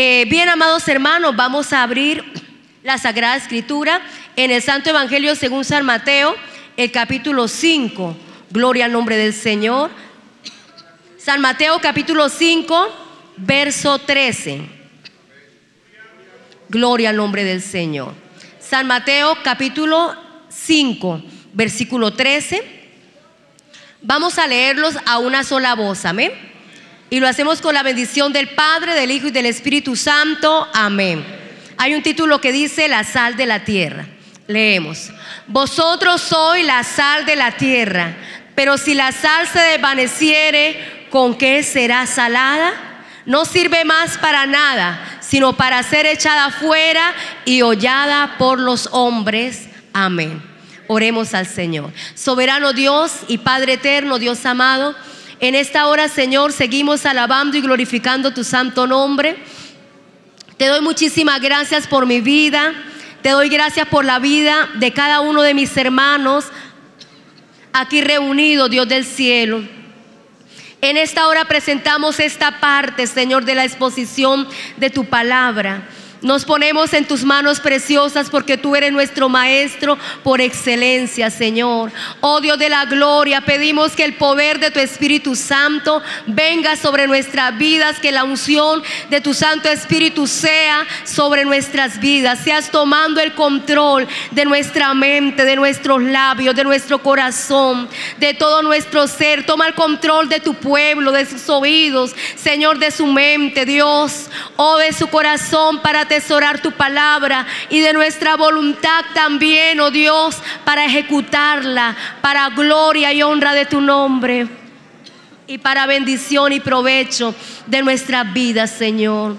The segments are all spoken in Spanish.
Eh, bien, amados hermanos, vamos a abrir la Sagrada Escritura en el Santo Evangelio según San Mateo, el capítulo 5. Gloria al nombre del Señor. San Mateo capítulo 5, verso 13. Gloria al nombre del Señor. San Mateo capítulo 5, versículo 13. Vamos a leerlos a una sola voz, amén. Y lo hacemos con la bendición del Padre, del Hijo y del Espíritu Santo. Amén. Hay un título que dice La sal de la tierra. Leemos. Vosotros sois la sal de la tierra, pero si la sal se desvaneciere, ¿con qué será salada? No sirve más para nada, sino para ser echada fuera y hollada por los hombres. Amén. Oremos al Señor. Soberano Dios y Padre eterno, Dios amado. En esta hora, Señor, seguimos alabando y glorificando tu santo nombre. Te doy muchísimas gracias por mi vida. Te doy gracias por la vida de cada uno de mis hermanos aquí reunidos, Dios del cielo. En esta hora presentamos esta parte, Señor, de la exposición de tu palabra. Nos ponemos en tus manos preciosas porque tú eres nuestro Maestro por excelencia, Señor. Oh Dios de la gloria, pedimos que el poder de tu Espíritu Santo venga sobre nuestras vidas, que la unción de tu Santo Espíritu sea sobre nuestras vidas. Seas tomando el control de nuestra mente, de nuestros labios, de nuestro corazón, de todo nuestro ser. Toma el control de tu pueblo, de sus oídos, Señor, de su mente, Dios, O oh, de su corazón para Tesorar tu palabra y de nuestra voluntad también, oh Dios, para ejecutarla, para gloria y honra de tu nombre y para bendición y provecho de nuestra vida, Señor.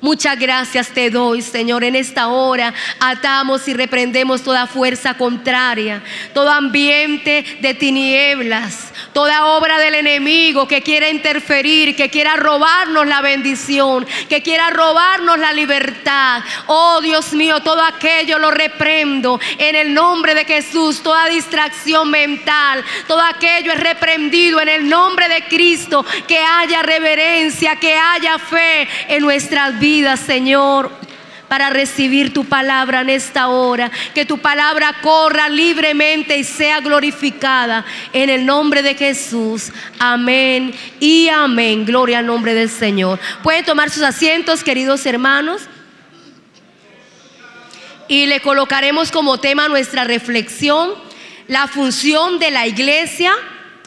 Muchas gracias te doy, Señor. En esta hora atamos y reprendemos toda fuerza contraria, todo ambiente de tinieblas toda obra del enemigo que quiera interferir, que quiera robarnos la bendición, que quiera robarnos la libertad. Oh Dios mío, todo aquello lo reprendo en el nombre de Jesús, toda distracción mental, todo aquello es reprendido en el nombre de Cristo, que haya reverencia, que haya fe en nuestras vidas, Señor para recibir tu palabra en esta hora. Que tu palabra corra libremente y sea glorificada en el nombre de Jesús. Amén y amén. Gloria al nombre del Señor. Pueden tomar sus asientos, queridos hermanos. Y le colocaremos como tema nuestra reflexión, la función de la iglesia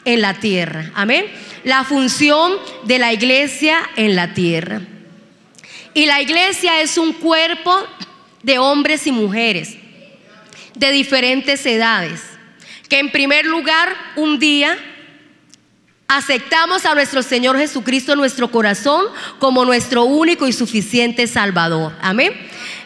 en la tierra. Amén. La función de la iglesia en la tierra. Y la iglesia es un cuerpo de hombres y mujeres de diferentes edades, que en primer lugar un día aceptamos a nuestro Señor Jesucristo en nuestro corazón como nuestro único y suficiente Salvador. Amén.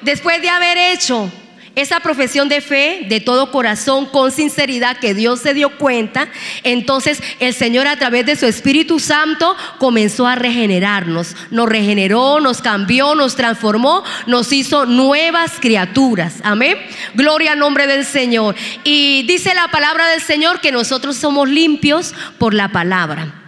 Después de haber hecho esa profesión de fe de todo corazón, con sinceridad, que Dios se dio cuenta, entonces el Señor a través de su Espíritu Santo comenzó a regenerarnos, nos regeneró, nos cambió, nos transformó, nos hizo nuevas criaturas. Amén. Gloria al nombre del Señor. Y dice la palabra del Señor que nosotros somos limpios por la palabra.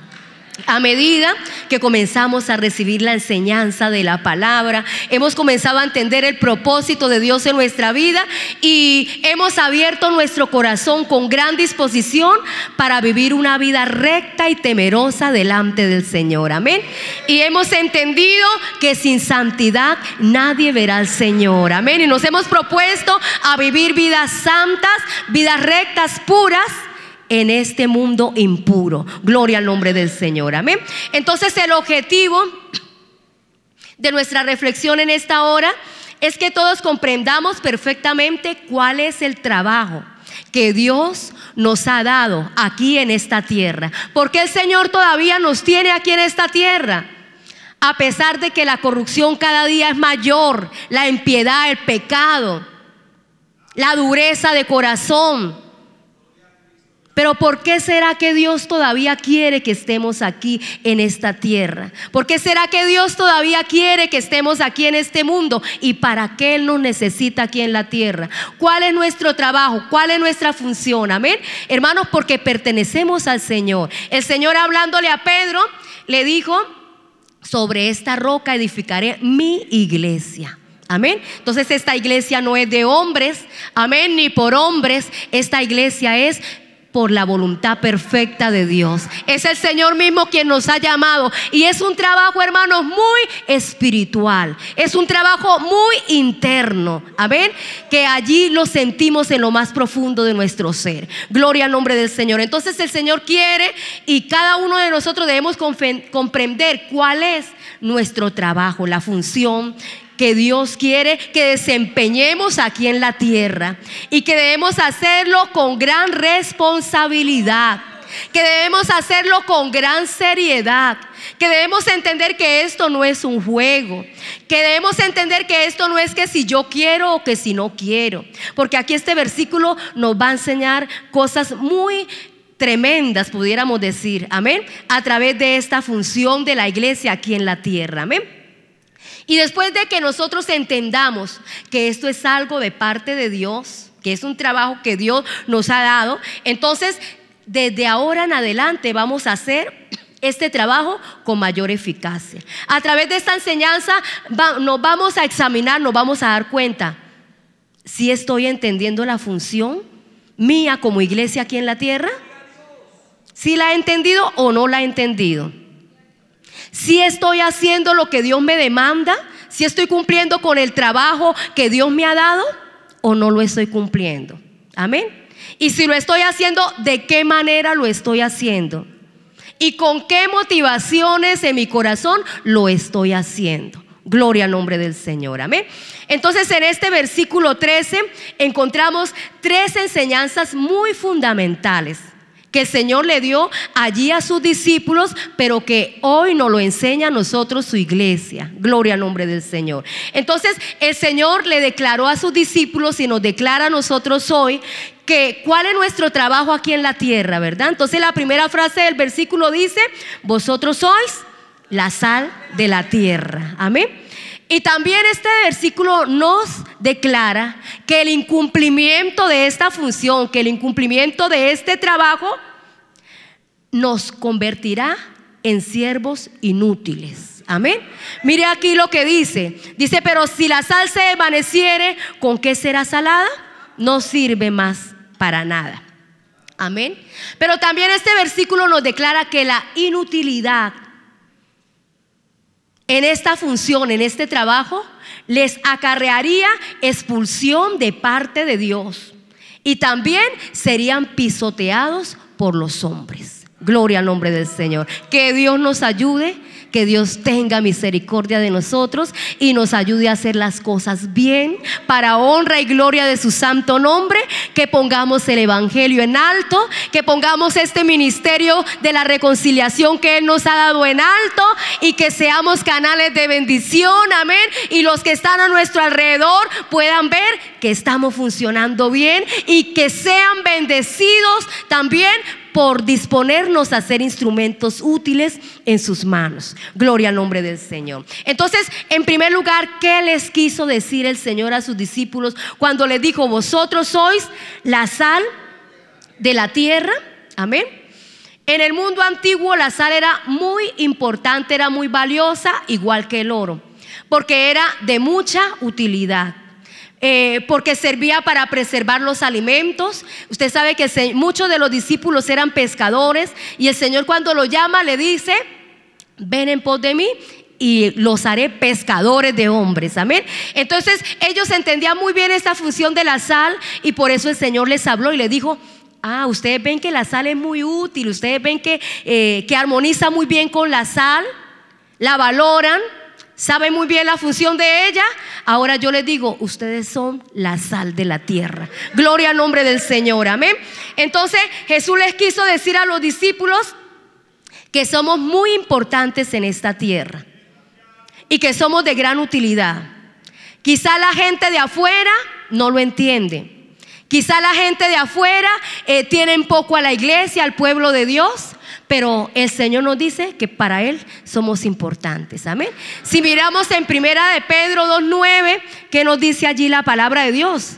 A medida que comenzamos a recibir la enseñanza de la palabra, hemos comenzado a entender el propósito de Dios en nuestra vida y hemos abierto nuestro corazón con gran disposición para vivir una vida recta y temerosa delante del Señor. Amén. Y hemos entendido que sin santidad nadie verá al Señor. Amén. Y nos hemos propuesto a vivir vidas santas, vidas rectas, puras en este mundo impuro. Gloria al nombre del Señor. Amén. Entonces el objetivo de nuestra reflexión en esta hora es que todos comprendamos perfectamente cuál es el trabajo que Dios nos ha dado aquí en esta tierra. Porque el Señor todavía nos tiene aquí en esta tierra? A pesar de que la corrupción cada día es mayor, la impiedad, el pecado, la dureza de corazón, pero ¿por qué será que Dios todavía quiere que estemos aquí en esta tierra? ¿Por qué será que Dios todavía quiere que estemos aquí en este mundo? ¿Y para qué Él nos necesita aquí en la tierra? ¿Cuál es nuestro trabajo? ¿Cuál es nuestra función? Amén. Hermanos, porque pertenecemos al Señor. El Señor hablándole a Pedro le dijo, sobre esta roca edificaré mi iglesia. Amén. Entonces esta iglesia no es de hombres, amén, ni por hombres. Esta iglesia es por la voluntad perfecta de Dios. Es el Señor mismo quien nos ha llamado. Y es un trabajo, hermanos, muy espiritual. Es un trabajo muy interno. ver. Que allí lo sentimos en lo más profundo de nuestro ser. Gloria al nombre del Señor. Entonces el Señor quiere y cada uno de nosotros debemos comprender cuál es nuestro trabajo, la función que Dios quiere que desempeñemos aquí en la tierra y que debemos hacerlo con gran responsabilidad, que debemos hacerlo con gran seriedad, que debemos entender que esto no es un juego, que debemos entender que esto no es que si yo quiero o que si no quiero, porque aquí este versículo nos va a enseñar cosas muy tremendas, pudiéramos decir, amén, a través de esta función de la iglesia aquí en la tierra, amén. Y después de que nosotros entendamos que esto es algo de parte de Dios, que es un trabajo que Dios nos ha dado, entonces desde ahora en adelante vamos a hacer este trabajo con mayor eficacia. A través de esta enseñanza nos vamos a examinar, nos vamos a dar cuenta si estoy entendiendo la función mía como iglesia aquí en la tierra, si la he entendido o no la he entendido. Si estoy haciendo lo que Dios me demanda, si estoy cumpliendo con el trabajo que Dios me ha dado o no lo estoy cumpliendo. Amén. Y si lo estoy haciendo, ¿de qué manera lo estoy haciendo? ¿Y con qué motivaciones en mi corazón lo estoy haciendo? Gloria al nombre del Señor. Amén. Entonces en este versículo 13 encontramos tres enseñanzas muy fundamentales que el Señor le dio allí a sus discípulos, pero que hoy nos lo enseña a nosotros su iglesia. Gloria al nombre del Señor. Entonces el Señor le declaró a sus discípulos y nos declara a nosotros hoy que cuál es nuestro trabajo aquí en la tierra, ¿verdad? Entonces la primera frase del versículo dice, vosotros sois la sal de la tierra. Amén. Y también este versículo nos declara que el incumplimiento de esta función, que el incumplimiento de este trabajo, nos convertirá en siervos inútiles. Amén. Mire aquí lo que dice. Dice, pero si la sal se desvaneciere, ¿con qué será salada? No sirve más para nada. Amén. Pero también este versículo nos declara que la inutilidad en esta función, en este trabajo, les acarrearía expulsión de parte de Dios. Y también serían pisoteados por los hombres. Gloria al nombre del Señor. Que Dios nos ayude que Dios tenga misericordia de nosotros y nos ayude a hacer las cosas bien para honra y gloria de su santo nombre, que pongamos el Evangelio en alto, que pongamos este ministerio de la reconciliación que Él nos ha dado en alto y que seamos canales de bendición, amén, y los que están a nuestro alrededor puedan ver que estamos funcionando bien y que sean bendecidos también por disponernos a ser instrumentos útiles en sus manos. Gloria al nombre del Señor. Entonces, en primer lugar, ¿qué les quiso decir el Señor a sus discípulos cuando les dijo, vosotros sois la sal de la tierra? Amén. En el mundo antiguo la sal era muy importante, era muy valiosa, igual que el oro, porque era de mucha utilidad. Eh, porque servía para preservar los alimentos. Usted sabe que muchos de los discípulos eran pescadores y el Señor cuando lo llama le dice, ven en pos de mí y los haré pescadores de hombres. Amén. Entonces ellos entendían muy bien esta función de la sal y por eso el Señor les habló y les dijo, ah, ustedes ven que la sal es muy útil, ustedes ven que, eh, que armoniza muy bien con la sal, la valoran. Sabe muy bien la función de ella. Ahora yo les digo, ustedes son la sal de la tierra. Gloria al nombre del Señor, amén. Entonces Jesús les quiso decir a los discípulos que somos muy importantes en esta tierra y que somos de gran utilidad. Quizá la gente de afuera no lo entiende. Quizá la gente de afuera eh, tienen poco a la iglesia, al pueblo de Dios, pero el Señor nos dice que para Él somos importantes. Amén. Si miramos en primera de Pedro 2.9, que nos dice allí la palabra de Dios?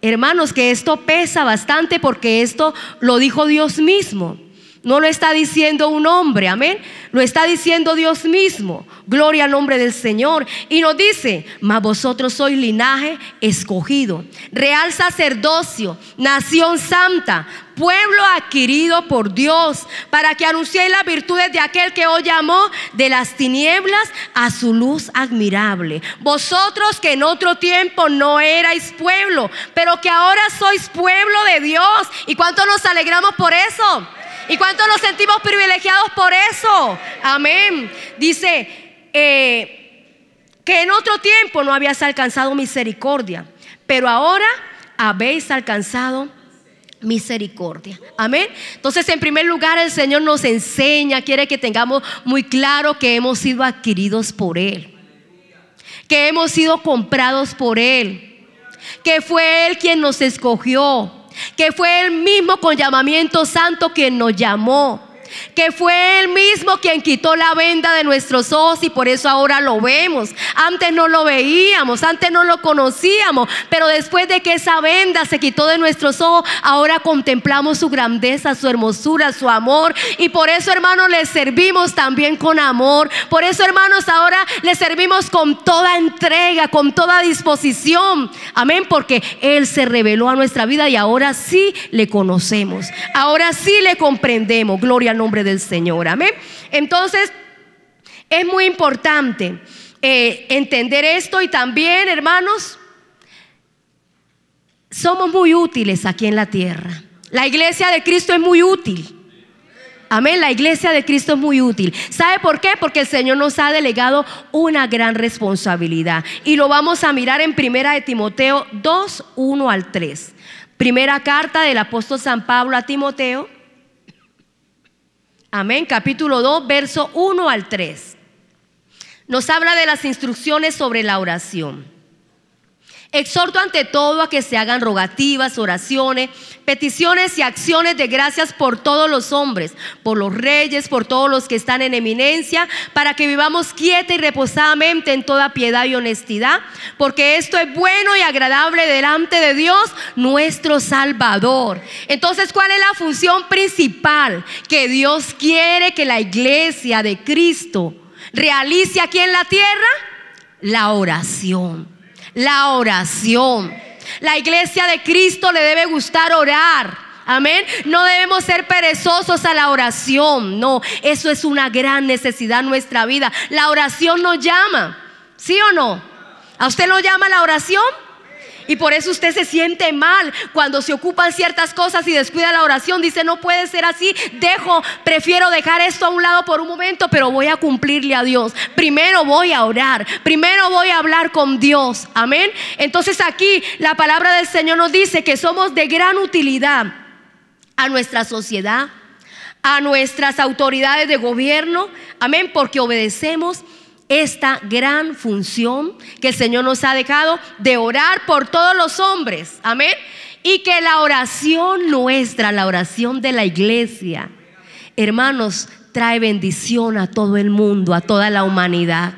Hermanos, que esto pesa bastante porque esto lo dijo Dios mismo. No lo está diciendo un hombre, amén. Lo está diciendo Dios mismo. Gloria al nombre del Señor. Y nos dice, mas vosotros sois linaje escogido, real sacerdocio, nación santa, pueblo adquirido por Dios, para que anunciéis las virtudes de aquel que hoy llamó de las tinieblas a su luz admirable. Vosotros que en otro tiempo no erais pueblo, pero que ahora sois pueblo de Dios. ¿Y cuánto nos alegramos por eso? ¿Y cuánto nos sentimos privilegiados por eso? Amén. Dice eh, que en otro tiempo no habías alcanzado misericordia, pero ahora habéis alcanzado misericordia. Amén. Entonces, en primer lugar, el Señor nos enseña, quiere que tengamos muy claro que hemos sido adquiridos por Él, que hemos sido comprados por Él, que fue Él quien nos escogió que fue el mismo con llamamiento santo quien nos llamó que fue Él mismo quien quitó la venda de nuestros ojos y por eso ahora lo vemos. Antes no lo veíamos, antes no lo conocíamos, pero después de que esa venda se quitó de nuestros ojos, ahora contemplamos su grandeza, su hermosura, su amor. Y por eso, hermanos, le servimos también con amor. Por eso, hermanos, ahora le servimos con toda entrega, con toda disposición. Amén, porque Él se reveló a nuestra vida y ahora sí le conocemos. Ahora sí le comprendemos. Gloria al nombre del Señor. Amén. Entonces, es muy importante eh, entender esto y también, hermanos, somos muy útiles aquí en la tierra. La iglesia de Cristo es muy útil. Amén, la iglesia de Cristo es muy útil. ¿Sabe por qué? Porque el Señor nos ha delegado una gran responsabilidad. Y lo vamos a mirar en Primera de Timoteo 2, 1 al 3. Primera carta del apóstol San Pablo a Timoteo, Amén, capítulo 2, verso 1 al 3. Nos habla de las instrucciones sobre la oración. Exhorto ante todo a que se hagan rogativas, oraciones, peticiones y acciones de gracias por todos los hombres, por los reyes, por todos los que están en eminencia, para que vivamos quieta y reposadamente en toda piedad y honestidad, porque esto es bueno y agradable delante de Dios, nuestro Salvador. Entonces, ¿cuál es la función principal que Dios quiere que la iglesia de Cristo realice aquí en la tierra? La oración la oración. La iglesia de Cristo le debe gustar orar. Amén. No debemos ser perezosos a la oración. No, eso es una gran necesidad en nuestra vida. La oración nos llama. ¿Sí o no? ¿A usted lo llama la oración? Y por eso usted se siente mal cuando se ocupan ciertas cosas y descuida la oración. Dice, no puede ser así, dejo, prefiero dejar esto a un lado por un momento, pero voy a cumplirle a Dios. Primero voy a orar, primero voy a hablar con Dios. Amén. Entonces aquí la palabra del Señor nos dice que somos de gran utilidad a nuestra sociedad, a nuestras autoridades de gobierno. Amén, porque obedecemos esta gran función que el Señor nos ha dejado de orar por todos los hombres. Amén. Y que la oración nuestra, la oración de la iglesia, hermanos, trae bendición a todo el mundo, a toda la humanidad.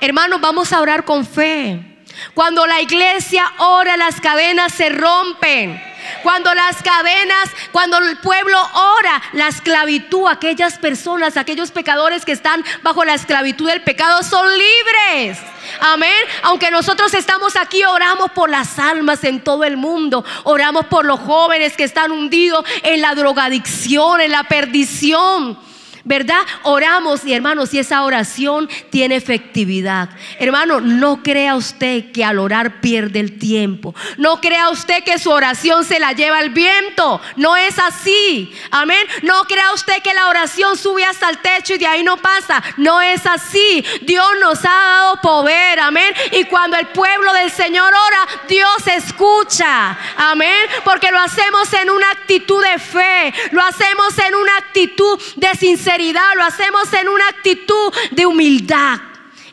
Hermanos, vamos a orar con fe. Cuando la iglesia ora, las cadenas se rompen. Cuando las cadenas, cuando el pueblo ora, la esclavitud, aquellas personas, aquellos pecadores que están bajo la esclavitud del pecado son libres. Amén. Aunque nosotros estamos aquí, oramos por las almas en todo el mundo. Oramos por los jóvenes que están hundidos en la drogadicción, en la perdición. ¿verdad? Oramos y hermanos, si esa oración tiene efectividad. Hermano, no crea usted que al orar pierde el tiempo. No crea usted que su oración se la lleva el viento. No es así. Amén. No crea usted que la oración sube hasta el techo y de ahí no pasa. No es así. Dios nos ha dado poder. Amén. Y cuando el pueblo del Señor ora, Dios escucha. Amén. Porque lo hacemos en una actitud de fe. Lo hacemos en una actitud de sinceridad lo hacemos en una actitud de humildad.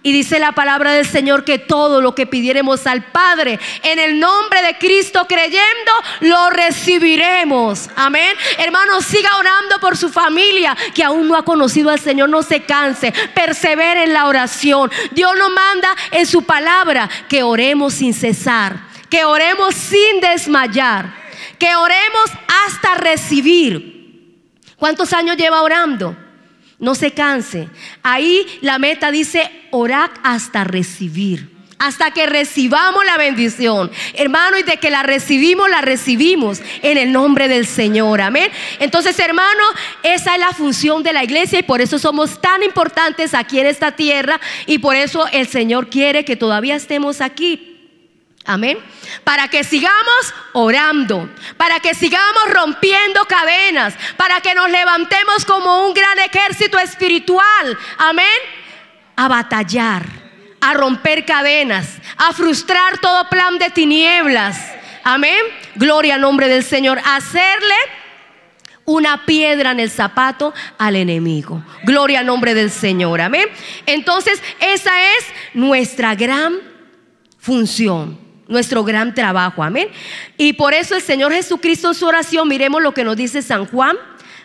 Y dice la palabra del Señor que todo lo que pidiéremos al Padre en el nombre de Cristo creyendo, lo recibiremos. Amén. Hermanos, siga orando por su familia que aún no ha conocido al Señor. No se canse. Persevere en la oración. Dios nos manda en su palabra que oremos sin cesar. Que oremos sin desmayar. Que oremos hasta recibir. ¿Cuántos años lleva orando? no se canse. Ahí la meta dice, Orar hasta recibir hasta que recibamos la bendición. Hermano, y de que la recibimos, la recibimos en el nombre del Señor. Amén. Entonces, hermano, esa es la función de la iglesia y por eso somos tan importantes aquí en esta tierra y por eso el Señor quiere que todavía estemos aquí Amén. Para que sigamos orando, para que sigamos rompiendo cadenas, para que nos levantemos como un gran ejército espiritual. Amén. A batallar, a romper cadenas, a frustrar todo plan de tinieblas. Amén. Gloria al nombre del Señor. Hacerle una piedra en el zapato al enemigo. Gloria al nombre del Señor. Amén. Entonces, esa es nuestra gran función nuestro gran trabajo, amén. Y por eso el Señor Jesucristo en su oración, miremos lo que nos dice San Juan,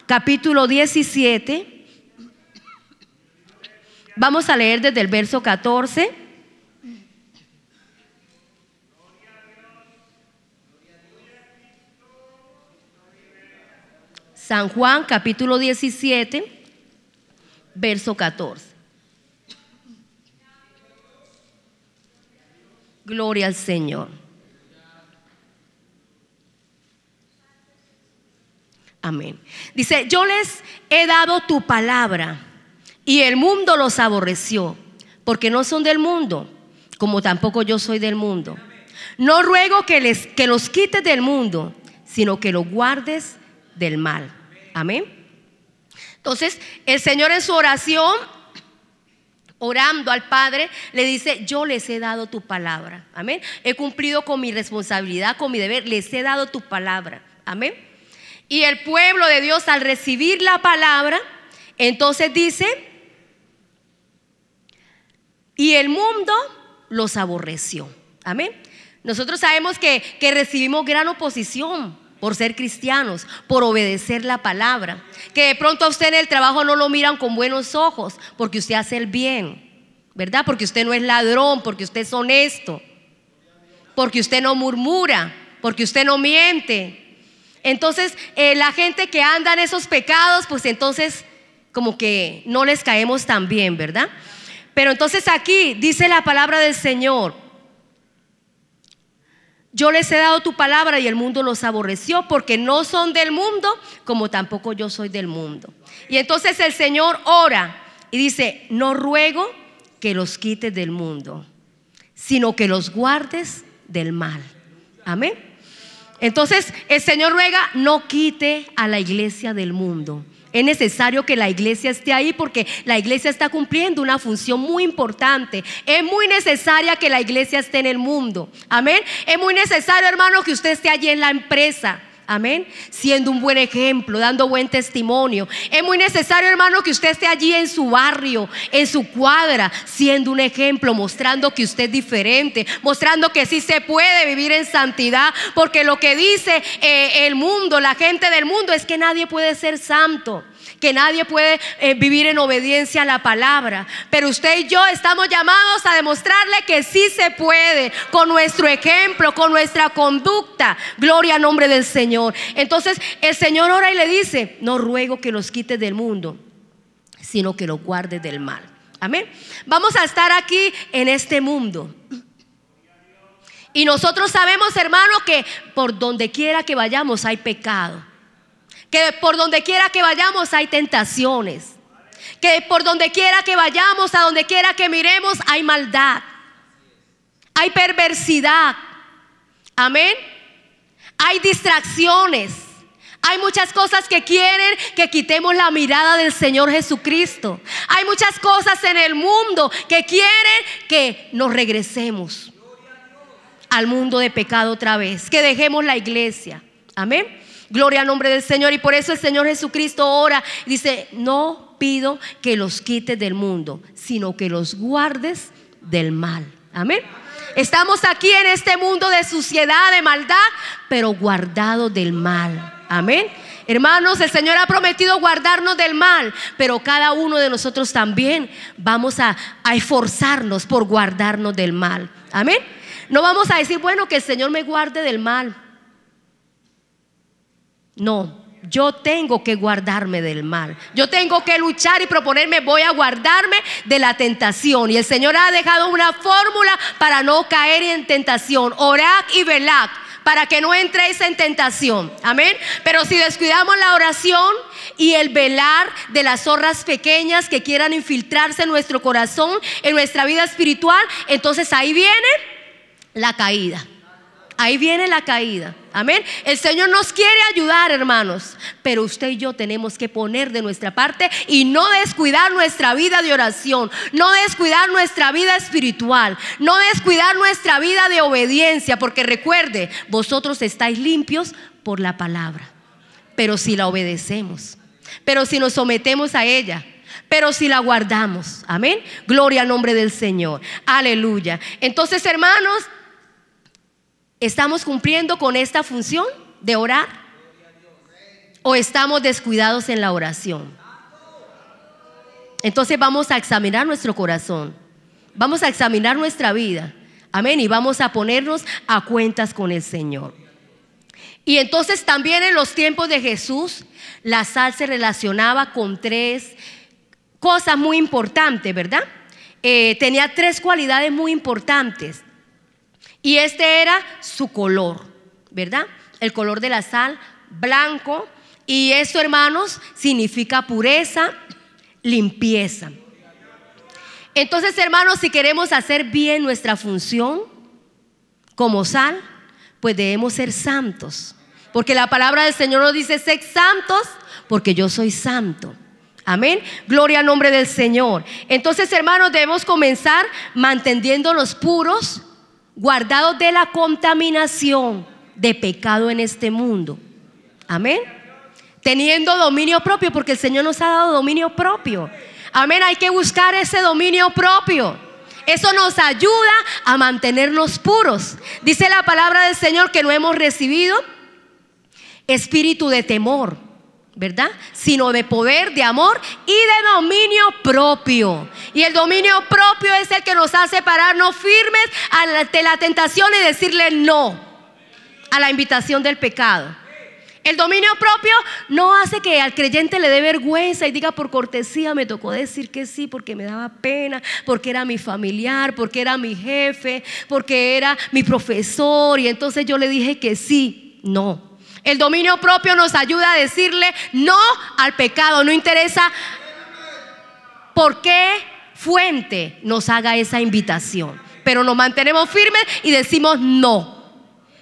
capítulo 17. Vamos a leer desde el verso 14. San Juan capítulo 17, verso 14. Gloria al Señor. Amén. Dice, yo les he dado tu palabra y el mundo los aborreció, porque no son del mundo, como tampoco yo soy del mundo. No ruego que, les, que los quites del mundo, sino que los guardes del mal. Amén. Entonces, el Señor en su oración orando al Padre, le dice, yo les he dado tu palabra. Amén. He cumplido con mi responsabilidad, con mi deber, les he dado tu palabra. Amén. Y el pueblo de Dios al recibir la palabra, entonces dice, y el mundo los aborreció. Amén. Nosotros sabemos que, que recibimos gran oposición por ser cristianos, por obedecer la palabra. Que de pronto a usted en el trabajo no lo miran con buenos ojos, porque usted hace el bien, ¿verdad? Porque usted no es ladrón, porque usted es honesto, porque usted no murmura, porque usted no miente. Entonces, eh, la gente que anda en esos pecados, pues entonces como que no les caemos tan bien, ¿verdad? Pero entonces aquí dice la palabra del Señor. Yo les he dado tu palabra y el mundo los aborreció porque no son del mundo como tampoco yo soy del mundo. Y entonces el Señor ora y dice, no ruego que los quites del mundo, sino que los guardes del mal. Amén. Entonces el Señor ruega, no quite a la iglesia del mundo, es necesario que la iglesia esté ahí porque la iglesia está cumpliendo una función muy importante. Es muy necesaria que la iglesia esté en el mundo. Amén. Es muy necesario, hermano, que usted esté allí en la empresa. Amén. Siendo un buen ejemplo, dando buen testimonio. Es muy necesario, hermano, que usted esté allí en su barrio, en su cuadra, siendo un ejemplo, mostrando que usted es diferente, mostrando que sí se puede vivir en santidad, porque lo que dice eh, el mundo, la gente del mundo, es que nadie puede ser santo que nadie puede eh, vivir en obediencia a la palabra. Pero usted y yo estamos llamados a demostrarle que sí se puede con nuestro ejemplo, con nuestra conducta. Gloria al nombre del Señor. Entonces el Señor ora y le dice, no ruego que los quites del mundo, sino que los guardes del mal. Amén. Vamos a estar aquí en este mundo. Y nosotros sabemos, hermano, que por donde quiera que vayamos hay pecado. Que por donde quiera que vayamos hay tentaciones. Que por donde quiera que vayamos, a donde quiera que miremos, hay maldad. Hay perversidad. Amén. Hay distracciones. Hay muchas cosas que quieren que quitemos la mirada del Señor Jesucristo. Hay muchas cosas en el mundo que quieren que nos regresemos al mundo de pecado otra vez, que dejemos la iglesia. Amén. Gloria al nombre del Señor. Y por eso el Señor Jesucristo ora. Dice, no pido que los quites del mundo, sino que los guardes del mal. Amén. Estamos aquí en este mundo de suciedad, de maldad, pero guardado del mal. Amén. Hermanos, el Señor ha prometido guardarnos del mal, pero cada uno de nosotros también vamos a, a, esforzarnos por guardarnos del mal. Amén. No vamos a decir, bueno, que el Señor me guarde del mal. No, yo tengo que guardarme del mal. Yo tengo que luchar y proponerme, voy a guardarme de la tentación. Y el Señor ha dejado una fórmula para no caer en tentación. Orad y velar para que no entréis en tentación. Amén. Pero si descuidamos la oración y el velar de las zorras pequeñas que quieran infiltrarse en nuestro corazón, en nuestra vida espiritual, entonces ahí viene la caída ahí viene la caída. Amén. El Señor nos quiere ayudar, hermanos, pero usted y yo tenemos que poner de nuestra parte y no descuidar nuestra vida de oración, no descuidar nuestra vida espiritual, no descuidar nuestra vida de obediencia, porque recuerde, vosotros estáis limpios por la palabra, pero si la obedecemos, pero si nos sometemos a ella, pero si la guardamos. Amén. Gloria al nombre del Señor. Aleluya. Entonces, hermanos, ¿Estamos cumpliendo con esta función de orar? ¿O estamos descuidados en la oración? Entonces vamos a examinar nuestro corazón, vamos a examinar nuestra vida, amén, y vamos a ponernos a cuentas con el Señor. Y entonces también en los tiempos de Jesús, la sal se relacionaba con tres cosas muy importantes, ¿verdad? Eh, tenía tres cualidades muy importantes. Y este era su color, ¿verdad? El color de la sal, blanco. Y eso, hermanos, significa pureza, limpieza. Entonces, hermanos, si queremos hacer bien nuestra función como sal, pues debemos ser santos. Porque la palabra del Señor nos dice, sé santos, porque yo soy santo. Amén. Gloria al nombre del Señor. Entonces, hermanos, debemos comenzar manteniéndonos puros, guardados de la contaminación de pecado en este mundo. Amén. Teniendo dominio propio, porque el Señor nos ha dado dominio propio. Amén, hay que buscar ese dominio propio. Eso nos ayuda a mantenernos puros. Dice la palabra del Señor que no hemos recibido espíritu de temor ¿verdad? Sino de poder, de amor y de dominio propio. Y el dominio propio es el que nos hace pararnos firmes ante la tentación y decirle no a la invitación del pecado. El dominio propio no hace que al creyente le dé vergüenza y diga por cortesía, me tocó decir que sí porque me daba pena, porque era mi familiar, porque era mi jefe, porque era mi profesor y entonces yo le dije que sí. No, el dominio propio nos ayuda a decirle no al pecado. No interesa por qué fuente nos haga esa invitación. Pero nos mantenemos firmes y decimos no.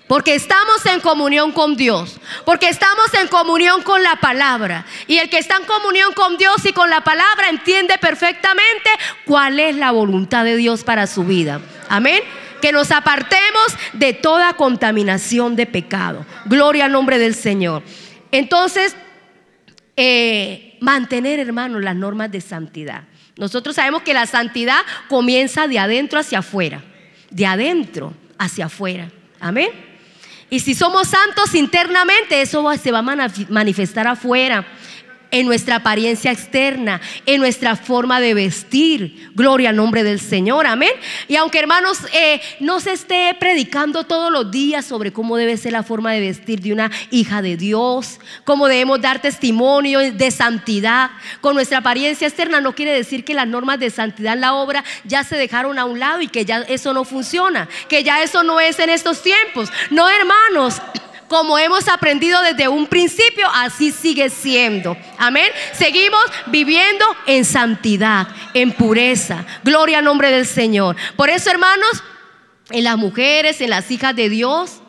Porque estamos en comunión con Dios, porque estamos en comunión con la palabra. Y el que está en comunión con Dios y con la palabra entiende perfectamente cuál es la voluntad de Dios para su vida. Amén que nos apartemos de toda contaminación de pecado. Gloria al nombre del Señor. Entonces, eh, mantener, hermanos, las normas de santidad. Nosotros sabemos que la santidad comienza de adentro hacia afuera, de adentro hacia afuera. Amén. Y si somos santos internamente, eso se va a manifestar afuera en nuestra apariencia externa, en nuestra forma de vestir. Gloria al nombre del Señor, amén. Y aunque hermanos, eh, no se esté predicando todos los días sobre cómo debe ser la forma de vestir de una hija de Dios, cómo debemos dar testimonio de santidad con nuestra apariencia externa, no quiere decir que las normas de santidad en la obra ya se dejaron a un lado y que ya eso no funciona, que ya eso no es en estos tiempos. No, hermanos. Como hemos aprendido desde un principio, así sigue siendo. Amén. Seguimos viviendo en santidad, en pureza. Gloria al nombre del Señor. Por eso, hermanos, en las mujeres, en las hijas de Dios,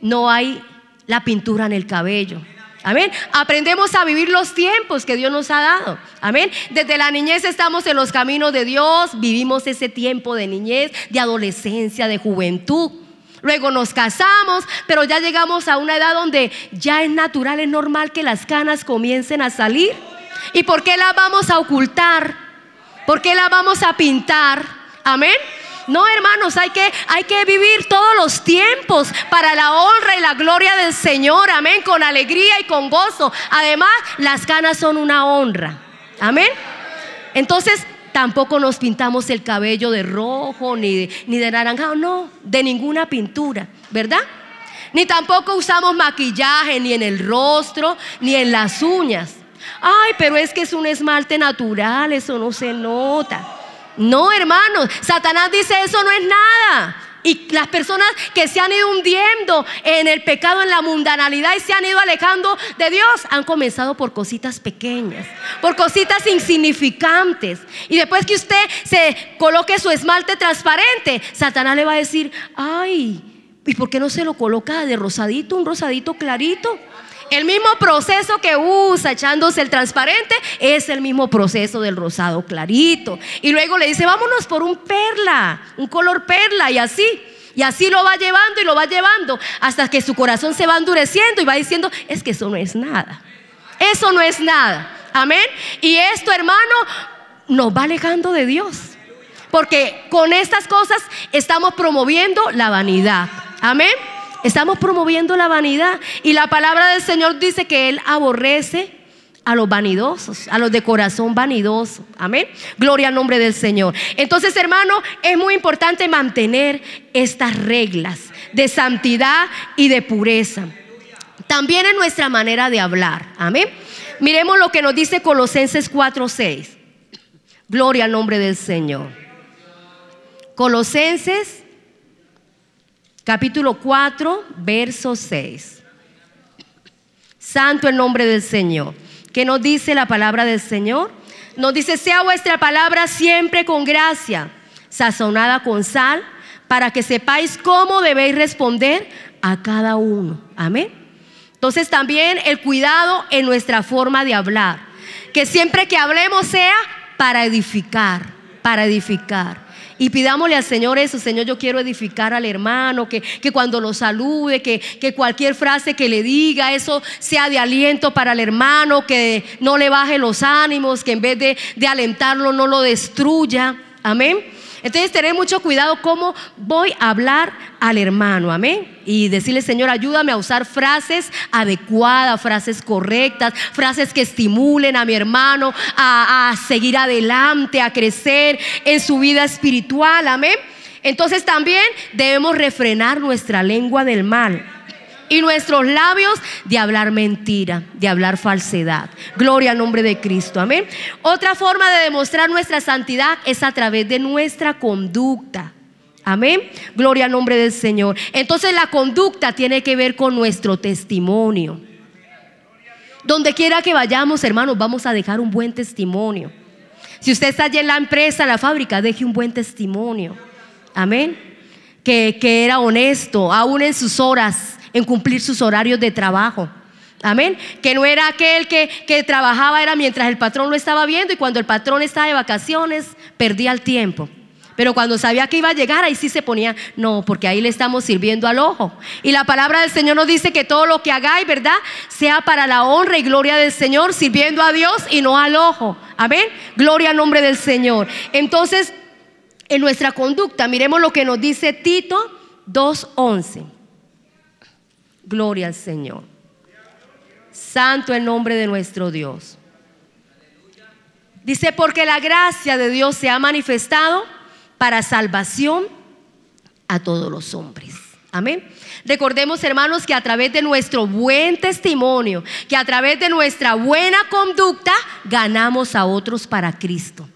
no hay la pintura en el cabello. Amén. Aprendemos a vivir los tiempos que Dios nos ha dado. Amén. Desde la niñez estamos en los caminos de Dios, vivimos ese tiempo de niñez, de adolescencia, de juventud luego nos casamos, pero ya llegamos a una edad donde ya es natural, es normal que las canas comiencen a salir. ¿Y por qué las vamos a ocultar? ¿Por qué las vamos a pintar? Amén. No, hermanos, hay que, hay que vivir todos los tiempos para la honra y la gloria del Señor. Amén. Con alegría y con gozo. Además, las canas son una honra. Amén. Entonces, Tampoco nos pintamos el cabello de rojo ni de, ni de no, de ninguna pintura, ¿verdad? Ni tampoco usamos maquillaje ni en el rostro ni en las uñas. Ay, pero es que es un esmalte natural, eso no se nota. No, hermanos, Satanás dice eso no es nada. Y las personas que se han ido hundiendo en el pecado, en la mundanalidad y se han ido alejando de Dios, han comenzado por cositas pequeñas, por cositas insignificantes. Y después que usted se coloque su esmalte transparente, Satanás le va a decir, ay, ¿y por qué no se lo coloca de rosadito, un rosadito clarito? El mismo proceso que usa echándose el transparente es el mismo proceso del rosado clarito. Y luego le dice, vámonos por un perla, un color perla y así. Y así lo va llevando y lo va llevando hasta que su corazón se va endureciendo y va diciendo, es que eso no es nada. Eso no es nada. Amén. Y esto, hermano, nos va alejando de Dios. Porque con estas cosas estamos promoviendo la vanidad. Amén. Estamos promoviendo la vanidad. Y la palabra del Señor dice que Él aborrece a los vanidosos, a los de corazón vanidoso. Amén. Gloria al nombre del Señor. Entonces, hermano, es muy importante mantener estas reglas de santidad y de pureza. También en nuestra manera de hablar. Amén. Miremos lo que nos dice Colosenses 4:6. Gloria al nombre del Señor. Colosenses capítulo 4, verso 6. Santo el nombre del Señor. ¿Qué nos dice la palabra del Señor? Nos dice, sea vuestra palabra siempre con gracia, sazonada con sal, para que sepáis cómo debéis responder a cada uno. Amén. Entonces también el cuidado en nuestra forma de hablar. Que siempre que hablemos sea para edificar, para edificar. Y pidámosle al Señor eso, Señor, yo quiero edificar al hermano, que, cuando lo salude, que, cualquier frase que le diga, eso sea de aliento para el hermano, que no le baje los ánimos, que en vez de alentarlo no lo destruya. Amén. Entonces, tener mucho cuidado cómo voy a hablar al hermano, amén. Y decirle, Señor, ayúdame a usar frases adecuadas, frases correctas, frases que estimulen a mi hermano a, seguir adelante, a crecer en su vida espiritual, amén. Entonces también debemos refrenar nuestra lengua del mal y nuestros labios de hablar mentira, de hablar falsedad. Gloria al nombre de Cristo. Amén. Otra forma de demostrar nuestra santidad es a través de nuestra conducta. Amén. Gloria al nombre del Señor. Entonces la conducta tiene que ver con nuestro testimonio. Donde quiera que vayamos, hermanos, vamos a dejar un buen testimonio. Si usted está allí en la empresa, en la fábrica, deje un buen testimonio. Amén. Que, que era honesto, aún en sus horas en cumplir sus horarios de trabajo. Amén. Que no era aquel que, trabajaba, era mientras el patrón lo estaba viendo y cuando el patrón estaba de vacaciones, perdía el tiempo. Pero cuando sabía que iba a llegar, ahí sí se ponía, no, porque ahí le estamos sirviendo al ojo. Y la palabra del Señor nos dice que todo lo que hagáis, ¿verdad? Sea para la honra y gloria del Señor, sirviendo a Dios y no al ojo. Amén. Gloria al nombre del Señor. Entonces, en nuestra conducta, miremos lo que nos dice Tito 2.11. Gloria al Señor. Santo el nombre de nuestro Dios. Dice, porque la gracia de Dios se ha manifestado para salvación a todos los hombres. Amén. Recordemos, hermanos, que a través de nuestro buen testimonio, que a través de nuestra buena conducta, ganamos a otros para Cristo.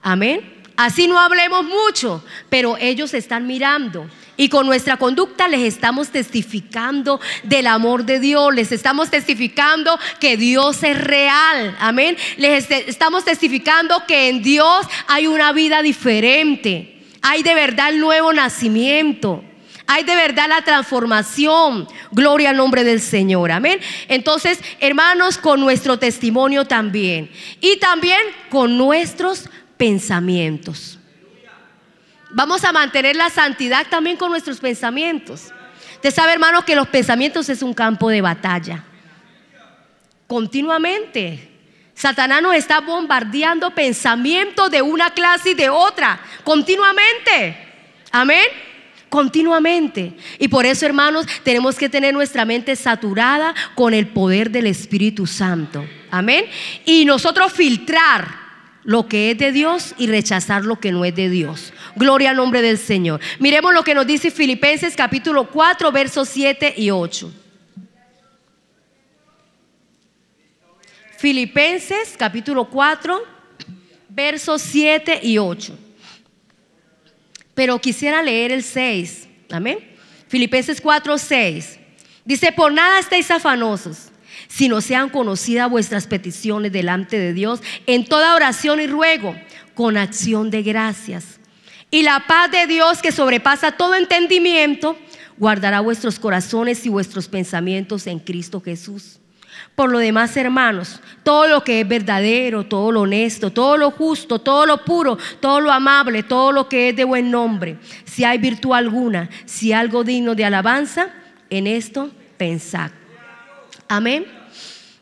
Amén. Así no hablemos mucho, pero ellos están mirando, y con nuestra conducta les estamos testificando del amor de Dios, les estamos testificando que Dios es real, amén. Les este, estamos testificando que en Dios hay una vida diferente, hay de verdad el nuevo nacimiento. Hay de verdad la transformación. Gloria al nombre del Señor. Amén. Entonces, hermanos, con nuestro testimonio también. Y también con nuestros pensamientos. Vamos a mantener la santidad también con nuestros pensamientos. Usted sabe, hermanos que los pensamientos es un campo de batalla. Continuamente. Satanás nos está bombardeando pensamientos de una clase y de otra. Continuamente. Amén. Continuamente. Y por eso, hermanos, tenemos que tener nuestra mente saturada con el poder del Espíritu Santo. Amén. Y nosotros filtrar lo que es de Dios y rechazar lo que no es de Dios. Gloria al nombre del Señor. Miremos lo que nos dice Filipenses capítulo 4, versos 7 y 8. Filipenses capítulo 4, versos 7 y 8. Pero quisiera leer el 6. Amén. Filipenses 4, 6. Dice, por nada estéis afanosos, sino sean conocidas vuestras peticiones delante de Dios en toda oración y ruego, con acción de gracias y la paz de Dios que sobrepasa todo entendimiento, guardará vuestros corazones y vuestros pensamientos en Cristo Jesús. Por lo demás, hermanos, todo lo que es verdadero, todo lo honesto, todo lo justo, todo lo puro, todo lo amable, todo lo que es de buen nombre, si hay virtud alguna, si algo digno de alabanza, en esto pensad. Amén.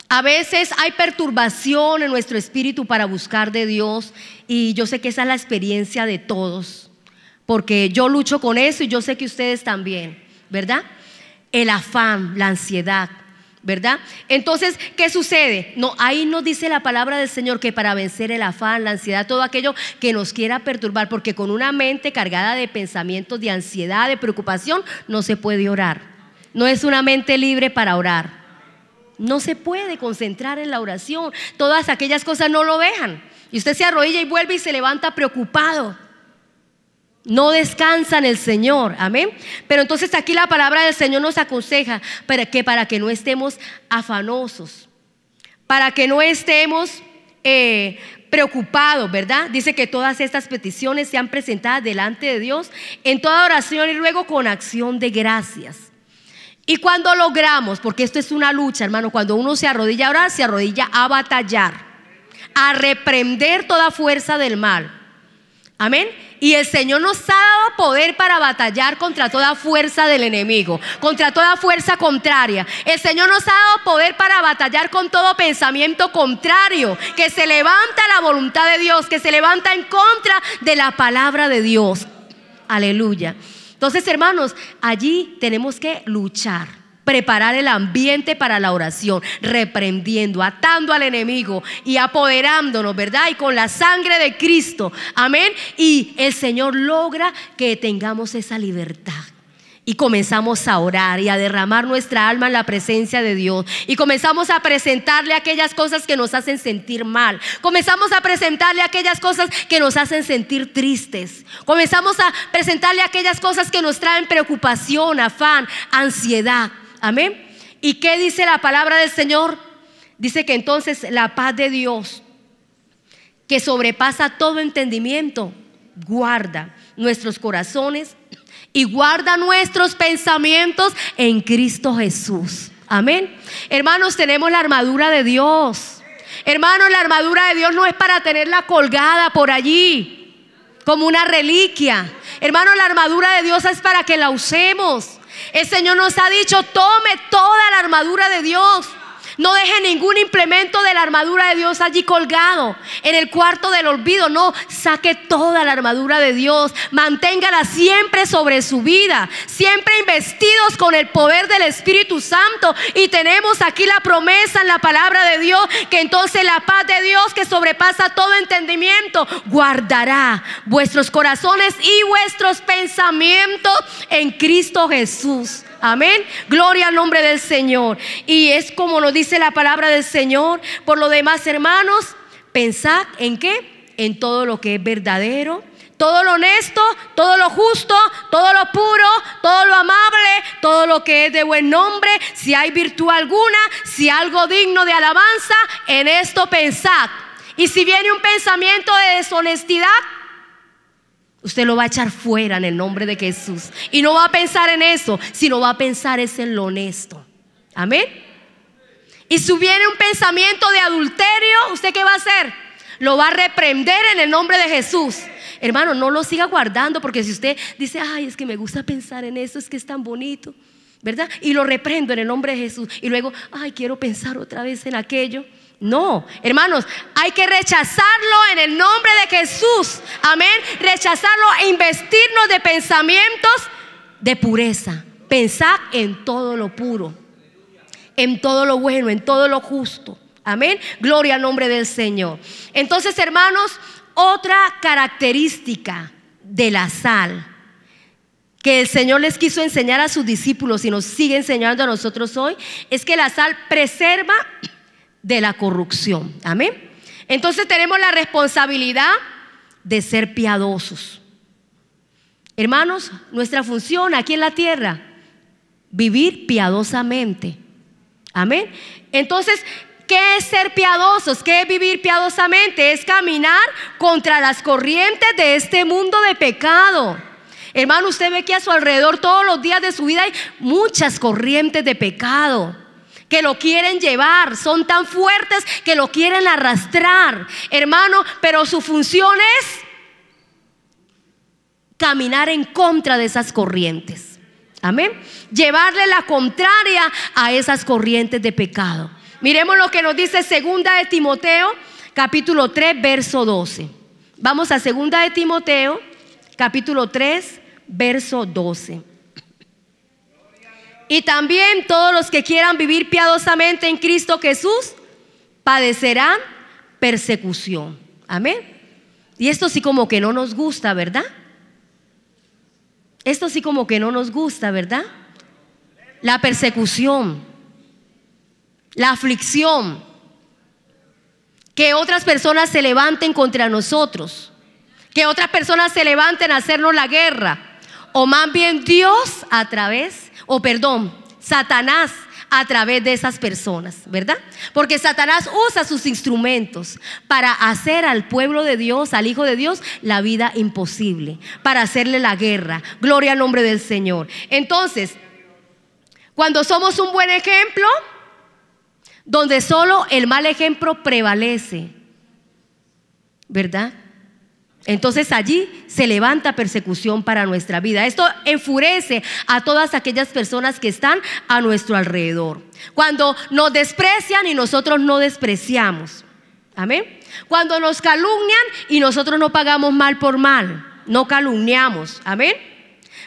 A veces hay perturbación en nuestro espíritu para buscar de Dios y yo sé que esa es la experiencia de todos, porque yo lucho con eso y yo sé que ustedes también, ¿verdad? El afán, la ansiedad, ¿verdad? Entonces, ¿qué sucede? No, ahí nos dice la palabra del Señor que para vencer el afán, la ansiedad, todo aquello que nos quiera perturbar, porque con una mente cargada de pensamientos de ansiedad, de preocupación, no se puede orar. No es una mente libre para orar. No se puede concentrar en la oración. Todas aquellas cosas no lo dejan. Y usted se arrodilla y vuelve y se levanta preocupado. No descansa en el Señor. Amén. Pero entonces aquí la palabra del Señor nos aconseja para que, para que no estemos afanosos. Para que no estemos eh, preocupados, ¿verdad? Dice que todas estas peticiones sean presentadas delante de Dios en toda oración y luego con acción de gracias. Y cuando logramos, porque esto es una lucha, hermano, cuando uno se arrodilla a orar, se arrodilla a batallar, a reprender toda fuerza del mal. Amén. Y el Señor nos ha dado poder para batallar contra toda fuerza del enemigo, contra toda fuerza contraria. El Señor nos ha dado poder para batallar con todo pensamiento contrario, que se levanta la voluntad de Dios, que se levanta en contra de la palabra de Dios. Aleluya. Entonces, hermanos, allí tenemos que luchar, preparar el ambiente para la oración, reprendiendo, atando al enemigo y apoderándonos, ¿verdad? Y con la sangre de Cristo. Amén. Y el Señor logra que tengamos esa libertad y comenzamos a orar y a derramar nuestra alma en la presencia de Dios. Y comenzamos a presentarle aquellas cosas que nos hacen sentir mal. Comenzamos a presentarle aquellas cosas que nos hacen sentir tristes. Comenzamos a presentarle aquellas cosas que nos traen preocupación, afán, ansiedad. Amén. ¿Y qué dice la palabra del Señor? Dice que entonces la paz de Dios, que sobrepasa todo entendimiento, guarda nuestros corazones y guarda nuestros pensamientos en Cristo Jesús. Amén. Hermanos, tenemos la armadura de Dios. Hermanos, la armadura de Dios no es para tenerla colgada por allí como una reliquia. Hermanos, la armadura de Dios es para que la usemos. El Señor nos ha dicho, tome toda la armadura de Dios no deje ningún implemento de la armadura de Dios allí colgado en el cuarto del olvido. No, saque toda la armadura de Dios. Manténgala siempre sobre su vida. Siempre investidos con el poder del Espíritu Santo. Y tenemos aquí la promesa en la palabra de Dios que entonces la paz de Dios que sobrepasa todo entendimiento guardará vuestros corazones y vuestros pensamientos en Cristo Jesús. Amén. Gloria al nombre del Señor. Y es como nos dice la palabra del Señor. Por lo demás, hermanos, pensad en qué? En todo lo que es verdadero, todo lo honesto, todo lo justo, todo lo puro, todo lo amable, todo lo que es de buen nombre, si hay virtud alguna, si algo digno de alabanza, en esto pensad. Y si viene un pensamiento de deshonestidad, Usted lo va a echar fuera en el nombre de Jesús. Y no va a pensar en eso, sino va a pensar en lo honesto. Amén. Y si viene un pensamiento de adulterio, ¿usted qué va a hacer? Lo va a reprender en el nombre de Jesús. Hermano, no lo siga guardando porque si usted dice, ay, es que me gusta pensar en eso, es que es tan bonito, ¿verdad? Y lo reprendo en el nombre de Jesús. Y luego, ay, quiero pensar otra vez en aquello. No, hermanos, hay que rechazarlo en el nombre de Jesús. Amén. Rechazarlo e investirnos de pensamientos de pureza. Pensar en todo lo puro, en todo lo bueno, en todo lo justo. Amén. Gloria al nombre del Señor. Entonces, hermanos, otra característica de la sal que el Señor les quiso enseñar a sus discípulos y nos sigue enseñando a nosotros hoy es que la sal preserva de la corrupción. Amén. Entonces tenemos la responsabilidad de ser piadosos. Hermanos, nuestra función aquí en la tierra, vivir piadosamente. Amén. Entonces, ¿qué es ser piadosos? ¿Qué es vivir piadosamente? Es caminar contra las corrientes de este mundo de pecado. Hermano, usted ve que a su alrededor todos los días de su vida hay muchas corrientes de pecado que lo quieren llevar, son tan fuertes que lo quieren arrastrar, hermano, pero su función es caminar en contra de esas corrientes. Amén. Llevarle la contraria a esas corrientes de pecado. Miremos lo que nos dice segunda de Timoteo, capítulo 3, verso 12. Vamos a segunda de Timoteo, capítulo 3, verso 12. Y también todos los que quieran vivir piadosamente en Cristo Jesús padecerán persecución. Amén. Y esto sí como que no nos gusta, ¿verdad? Esto sí como que no nos gusta, ¿verdad? La persecución, la aflicción, que otras personas se levanten contra nosotros, que otras personas se levanten a hacernos la guerra, o más bien Dios a través o perdón, Satanás a través de esas personas, ¿verdad? Porque Satanás usa sus instrumentos para hacer al pueblo de Dios, al Hijo de Dios, la vida imposible, para hacerle la guerra. Gloria al nombre del Señor. Entonces, cuando somos un buen ejemplo, donde solo el mal ejemplo prevalece, ¿verdad? Entonces allí se levanta persecución para nuestra vida. Esto enfurece a todas aquellas personas que están a nuestro alrededor. Cuando nos desprecian y nosotros no despreciamos. Amén. Cuando nos calumnian y nosotros no pagamos mal por mal. No calumniamos. Amén.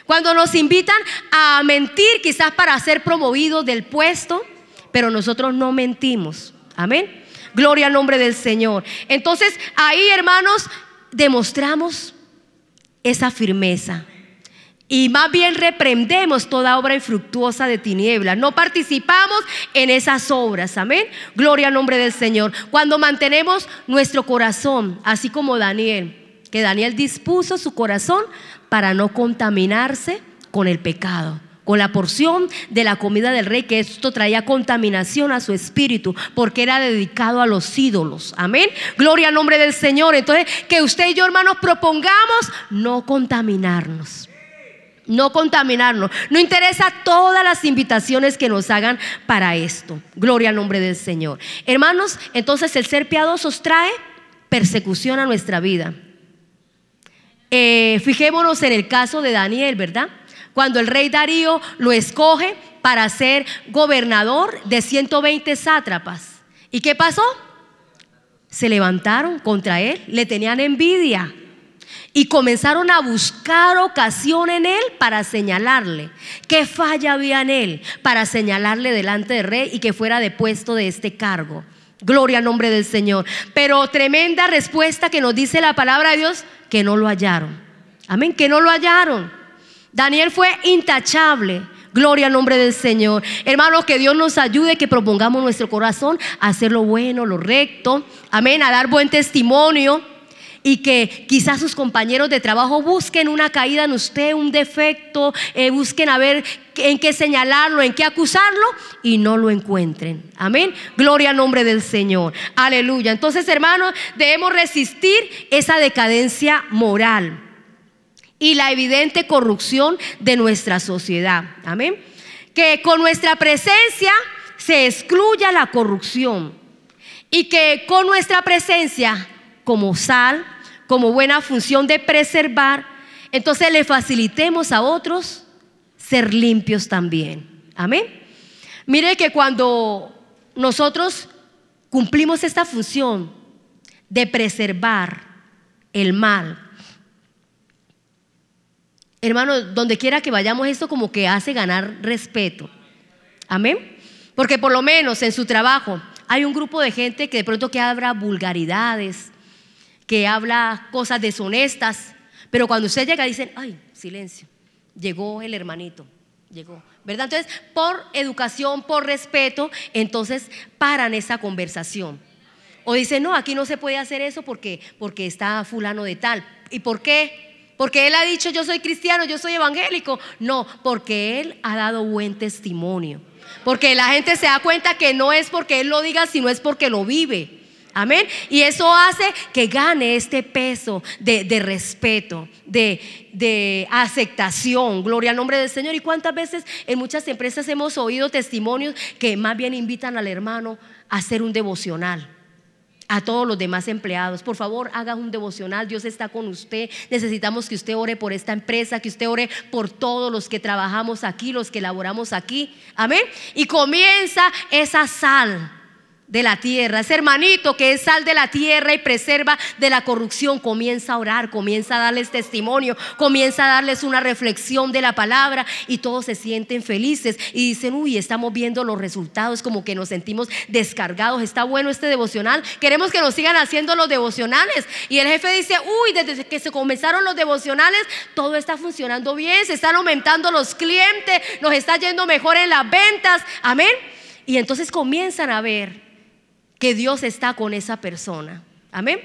Cuando nos invitan a mentir quizás para ser promovidos del puesto, pero nosotros no mentimos. Amén. Gloria al nombre del Señor. Entonces ahí, hermanos, demostramos esa firmeza. Y más bien reprendemos toda obra infructuosa de tinieblas. No participamos en esas obras. Amén. Gloria al nombre del Señor. Cuando mantenemos nuestro corazón, así como Daniel, que Daniel dispuso su corazón para no contaminarse con el pecado con la porción de la comida del rey, que esto traía contaminación a su espíritu, porque era dedicado a los ídolos. Amén. Gloria al nombre del Señor. Entonces, que usted y yo, hermanos, propongamos no contaminarnos. No contaminarnos. No interesa todas las invitaciones que nos hagan para esto. Gloria al nombre del Señor. Hermanos, entonces el ser piadosos trae persecución a nuestra vida. Eh, fijémonos en el caso de Daniel, ¿verdad? cuando el rey Darío lo escoge para ser gobernador de 120 sátrapas. ¿Y qué pasó? Se levantaron contra él, le tenían envidia y comenzaron a buscar ocasión en él para señalarle. ¿Qué falla había en él para señalarle delante del rey y que fuera depuesto de este cargo? Gloria al nombre del Señor. Pero tremenda respuesta que nos dice la palabra de Dios, que no lo hallaron. Amén, que no lo hallaron. Daniel fue intachable. Gloria al nombre del Señor. Hermanos, que Dios nos ayude, que propongamos nuestro corazón a hacer lo bueno, lo recto. Amén, a dar buen testimonio. Y que quizás sus compañeros de trabajo busquen una caída en usted, un defecto, eh, busquen a ver en qué señalarlo, en qué acusarlo y no lo encuentren. Amén. Gloria al nombre del Señor. Aleluya. Entonces, hermanos, debemos resistir esa decadencia moral y la evidente corrupción de nuestra sociedad. Amén. Que con nuestra presencia se excluya la corrupción y que con nuestra presencia como sal, como buena función de preservar, entonces le facilitemos a otros ser limpios también. Amén. Mire que cuando nosotros cumplimos esta función de preservar el mal, Hermano, donde quiera que vayamos, esto como que hace ganar respeto. Amén. Porque por lo menos en su trabajo hay un grupo de gente que de pronto que habla vulgaridades, que habla cosas deshonestas, pero cuando usted llega dicen, ay, silencio, llegó el hermanito, llegó. ¿Verdad? Entonces, por educación, por respeto, entonces paran esa conversación. O dicen, no, aquí no se puede hacer eso porque, porque está fulano de tal. ¿Y por qué? porque Él ha dicho yo soy cristiano, yo soy evangélico. No, porque Él ha dado buen testimonio. Porque la gente se da cuenta que no es porque Él lo diga, sino es porque lo vive. Amén. Y eso hace que gane este peso de, respeto, de, de, aceptación. Gloria al nombre del Señor. Y cuántas veces en muchas empresas hemos oído testimonios que más bien invitan al hermano a hacer un devocional a todos los demás empleados. Por favor, haga un devocional. Dios está con usted. Necesitamos que usted ore por esta empresa, que usted ore por todos los que trabajamos aquí, los que laboramos aquí. Amén. Y comienza esa sal de la tierra, ese hermanito que es sal de la tierra y preserva de la corrupción, comienza a orar, comienza a darles testimonio, comienza a darles una reflexión de la palabra y todos se sienten felices y dicen, uy, estamos viendo los resultados, como que nos sentimos descargados, está bueno este devocional, queremos que nos sigan haciendo los devocionales. Y el jefe dice, uy, desde que se comenzaron los devocionales, todo está funcionando bien, se están aumentando los clientes, nos está yendo mejor en las ventas, amén. Y entonces comienzan a ver que Dios está con esa persona. Amén.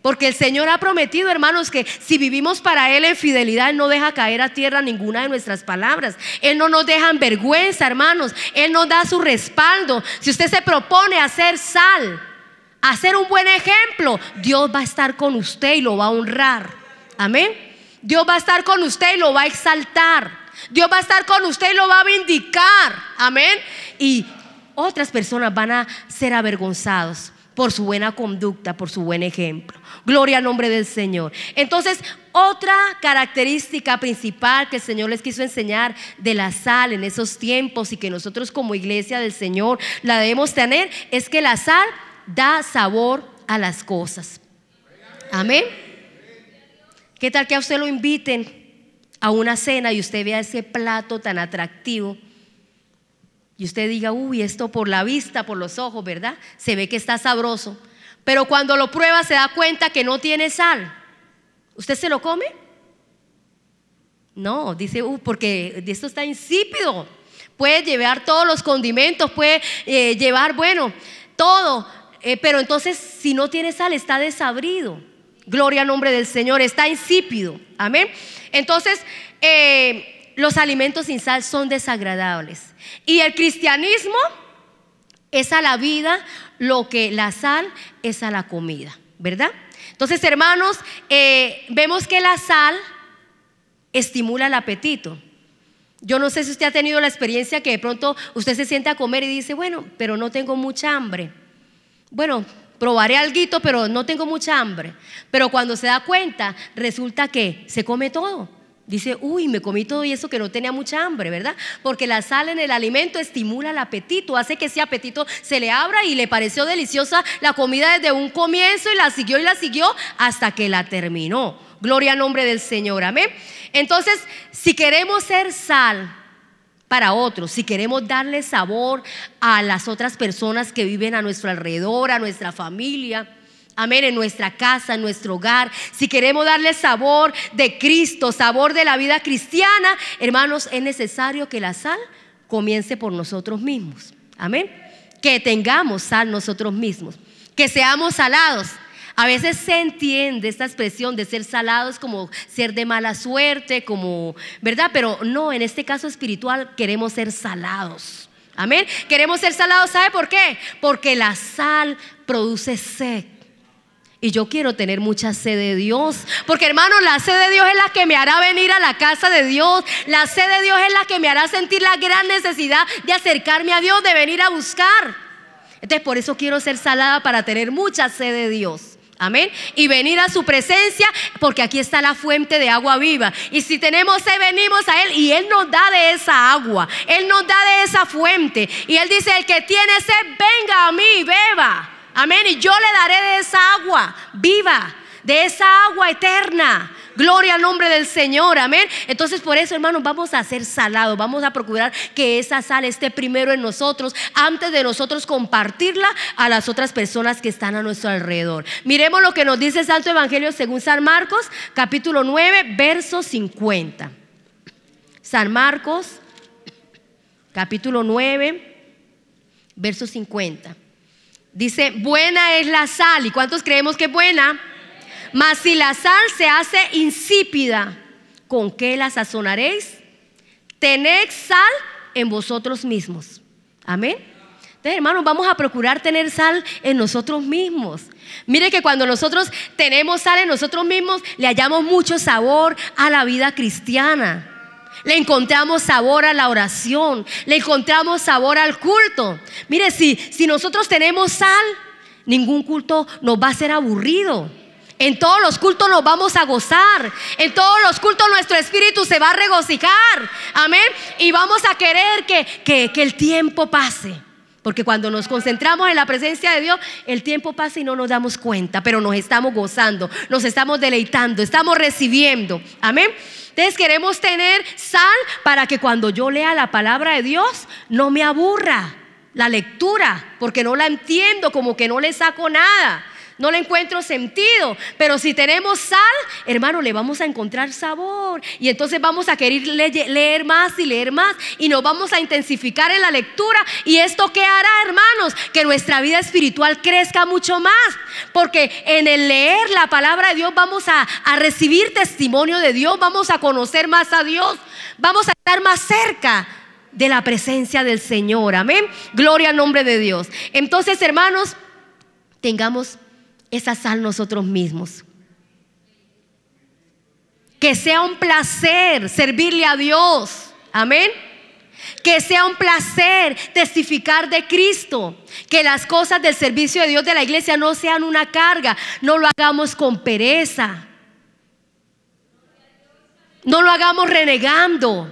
Porque el Señor ha prometido, hermanos, que si vivimos para Él en fidelidad, Él no deja caer a tierra ninguna de nuestras palabras. Él no nos deja en vergüenza, hermanos. Él nos da su respaldo. Si usted se propone hacer sal, hacer un buen ejemplo, Dios va a estar con usted y lo va a honrar. Amén. Dios va a estar con usted y lo va a exaltar. Dios va a estar con usted y lo va a vindicar. Amén. Y otras personas van a ser avergonzados por su buena conducta, por su buen ejemplo. Gloria al nombre del Señor. Entonces, otra característica principal que el Señor les quiso enseñar de la sal en esos tiempos y que nosotros como iglesia del Señor la debemos tener es que la sal da sabor a las cosas. Amén. ¿Qué tal que a usted lo inviten a una cena y usted vea ese plato tan atractivo? Y usted diga, uy, esto por la vista, por los ojos, ¿verdad? Se ve que está sabroso. Pero cuando lo prueba se da cuenta que no tiene sal. ¿Usted se lo come? No, dice, uy, porque esto está insípido. Puede llevar todos los condimentos, puede eh, llevar, bueno, todo. Eh, pero entonces, si no tiene sal, está desabrido. Gloria al nombre del Señor, está insípido. Amén. Entonces, eh, los alimentos sin sal son desagradables. Y el cristianismo es a la vida lo que la sal es a la comida, ¿verdad? Entonces, hermanos, eh, vemos que la sal estimula el apetito. Yo no sé si usted ha tenido la experiencia que de pronto usted se sienta a comer y dice, bueno, pero no tengo mucha hambre. Bueno, probaré algo, pero no tengo mucha hambre. Pero cuando se da cuenta, resulta que se come todo. Dice, uy, me comí todo y eso que no tenía mucha hambre, ¿verdad? Porque la sal en el alimento estimula el apetito, hace que ese apetito se le abra y le pareció deliciosa la comida desde un comienzo y la siguió y la siguió hasta que la terminó. Gloria al nombre del Señor, amén. Entonces, si queremos ser sal para otros, si queremos darle sabor a las otras personas que viven a nuestro alrededor, a nuestra familia, Amén, en nuestra casa, en nuestro hogar. Si queremos darle sabor de Cristo, sabor de la vida cristiana, hermanos, es necesario que la sal comience por nosotros mismos. Amén. Que tengamos sal nosotros mismos. Que seamos salados. A veces se entiende esta expresión de ser salados como ser de mala suerte, como, ¿verdad? Pero no, en este caso espiritual queremos ser salados. Amén. Queremos ser salados, ¿sabe por qué? Porque la sal produce sed. Y yo quiero tener mucha sed de Dios. Porque hermano, la sed de Dios es la que me hará venir a la casa de Dios. La sed de Dios es la que me hará sentir la gran necesidad de acercarme a Dios, de venir a buscar. Entonces por eso quiero ser salada para tener mucha sed de Dios. Amén. Y venir a su presencia porque aquí está la fuente de agua viva. Y si tenemos sed, venimos a Él y Él nos da de esa agua. Él nos da de esa fuente. Y Él dice, el que tiene sed, venga a mí, beba. Amén. Y yo le daré de esa agua viva, de esa agua eterna. Gloria al nombre del Señor, amén. Entonces por eso, hermanos, vamos a ser salados, vamos a procurar que esa sal esté primero en nosotros, antes de nosotros compartirla a las otras personas que están a nuestro alrededor. Miremos lo que nos dice el Santo Evangelio según San Marcos, capítulo 9, verso 50. San Marcos, capítulo 9, verso 50. Dice, buena es la sal. ¿Y cuántos creemos que es buena? Mas si la sal se hace insípida, ¿con qué la sazonaréis? Tened sal en vosotros mismos. Amén. Entonces, hermanos, vamos a procurar tener sal en nosotros mismos. Mire que cuando nosotros tenemos sal en nosotros mismos, le hallamos mucho sabor a la vida cristiana. Le encontramos sabor a la oración, le encontramos sabor al culto. Mire, si, si nosotros tenemos sal, ningún culto nos va a ser aburrido. En todos los cultos nos vamos a gozar. En todos los cultos nuestro espíritu se va a regocijar. Amén. Y vamos a querer que, que, que, el tiempo pase. Porque cuando nos concentramos en la presencia de Dios, el tiempo pasa y no nos damos cuenta, pero nos estamos gozando, nos estamos deleitando, estamos recibiendo. Amén. Entonces queremos tener sal para que cuando yo lea la palabra de Dios no me aburra la lectura, porque no la entiendo, como que no le saco nada. No le encuentro sentido. Pero si tenemos sal, hermano, le vamos a encontrar sabor. Y entonces vamos a querer leer más y leer más. Y nos vamos a intensificar en la lectura. ¿Y esto qué hará, hermanos? Que nuestra vida espiritual crezca mucho más. Porque en el leer la palabra de Dios vamos a, a recibir testimonio de Dios. Vamos a conocer más a Dios. Vamos a estar más cerca de la presencia del Señor. Amén. Gloria al nombre de Dios. Entonces, hermanos, tengamos esas asar nosotros mismos. Que sea un placer servirle a Dios. Amén. Que sea un placer testificar de Cristo. Que las cosas del servicio de Dios de la iglesia no sean una carga. No lo hagamos con pereza. No lo hagamos renegando.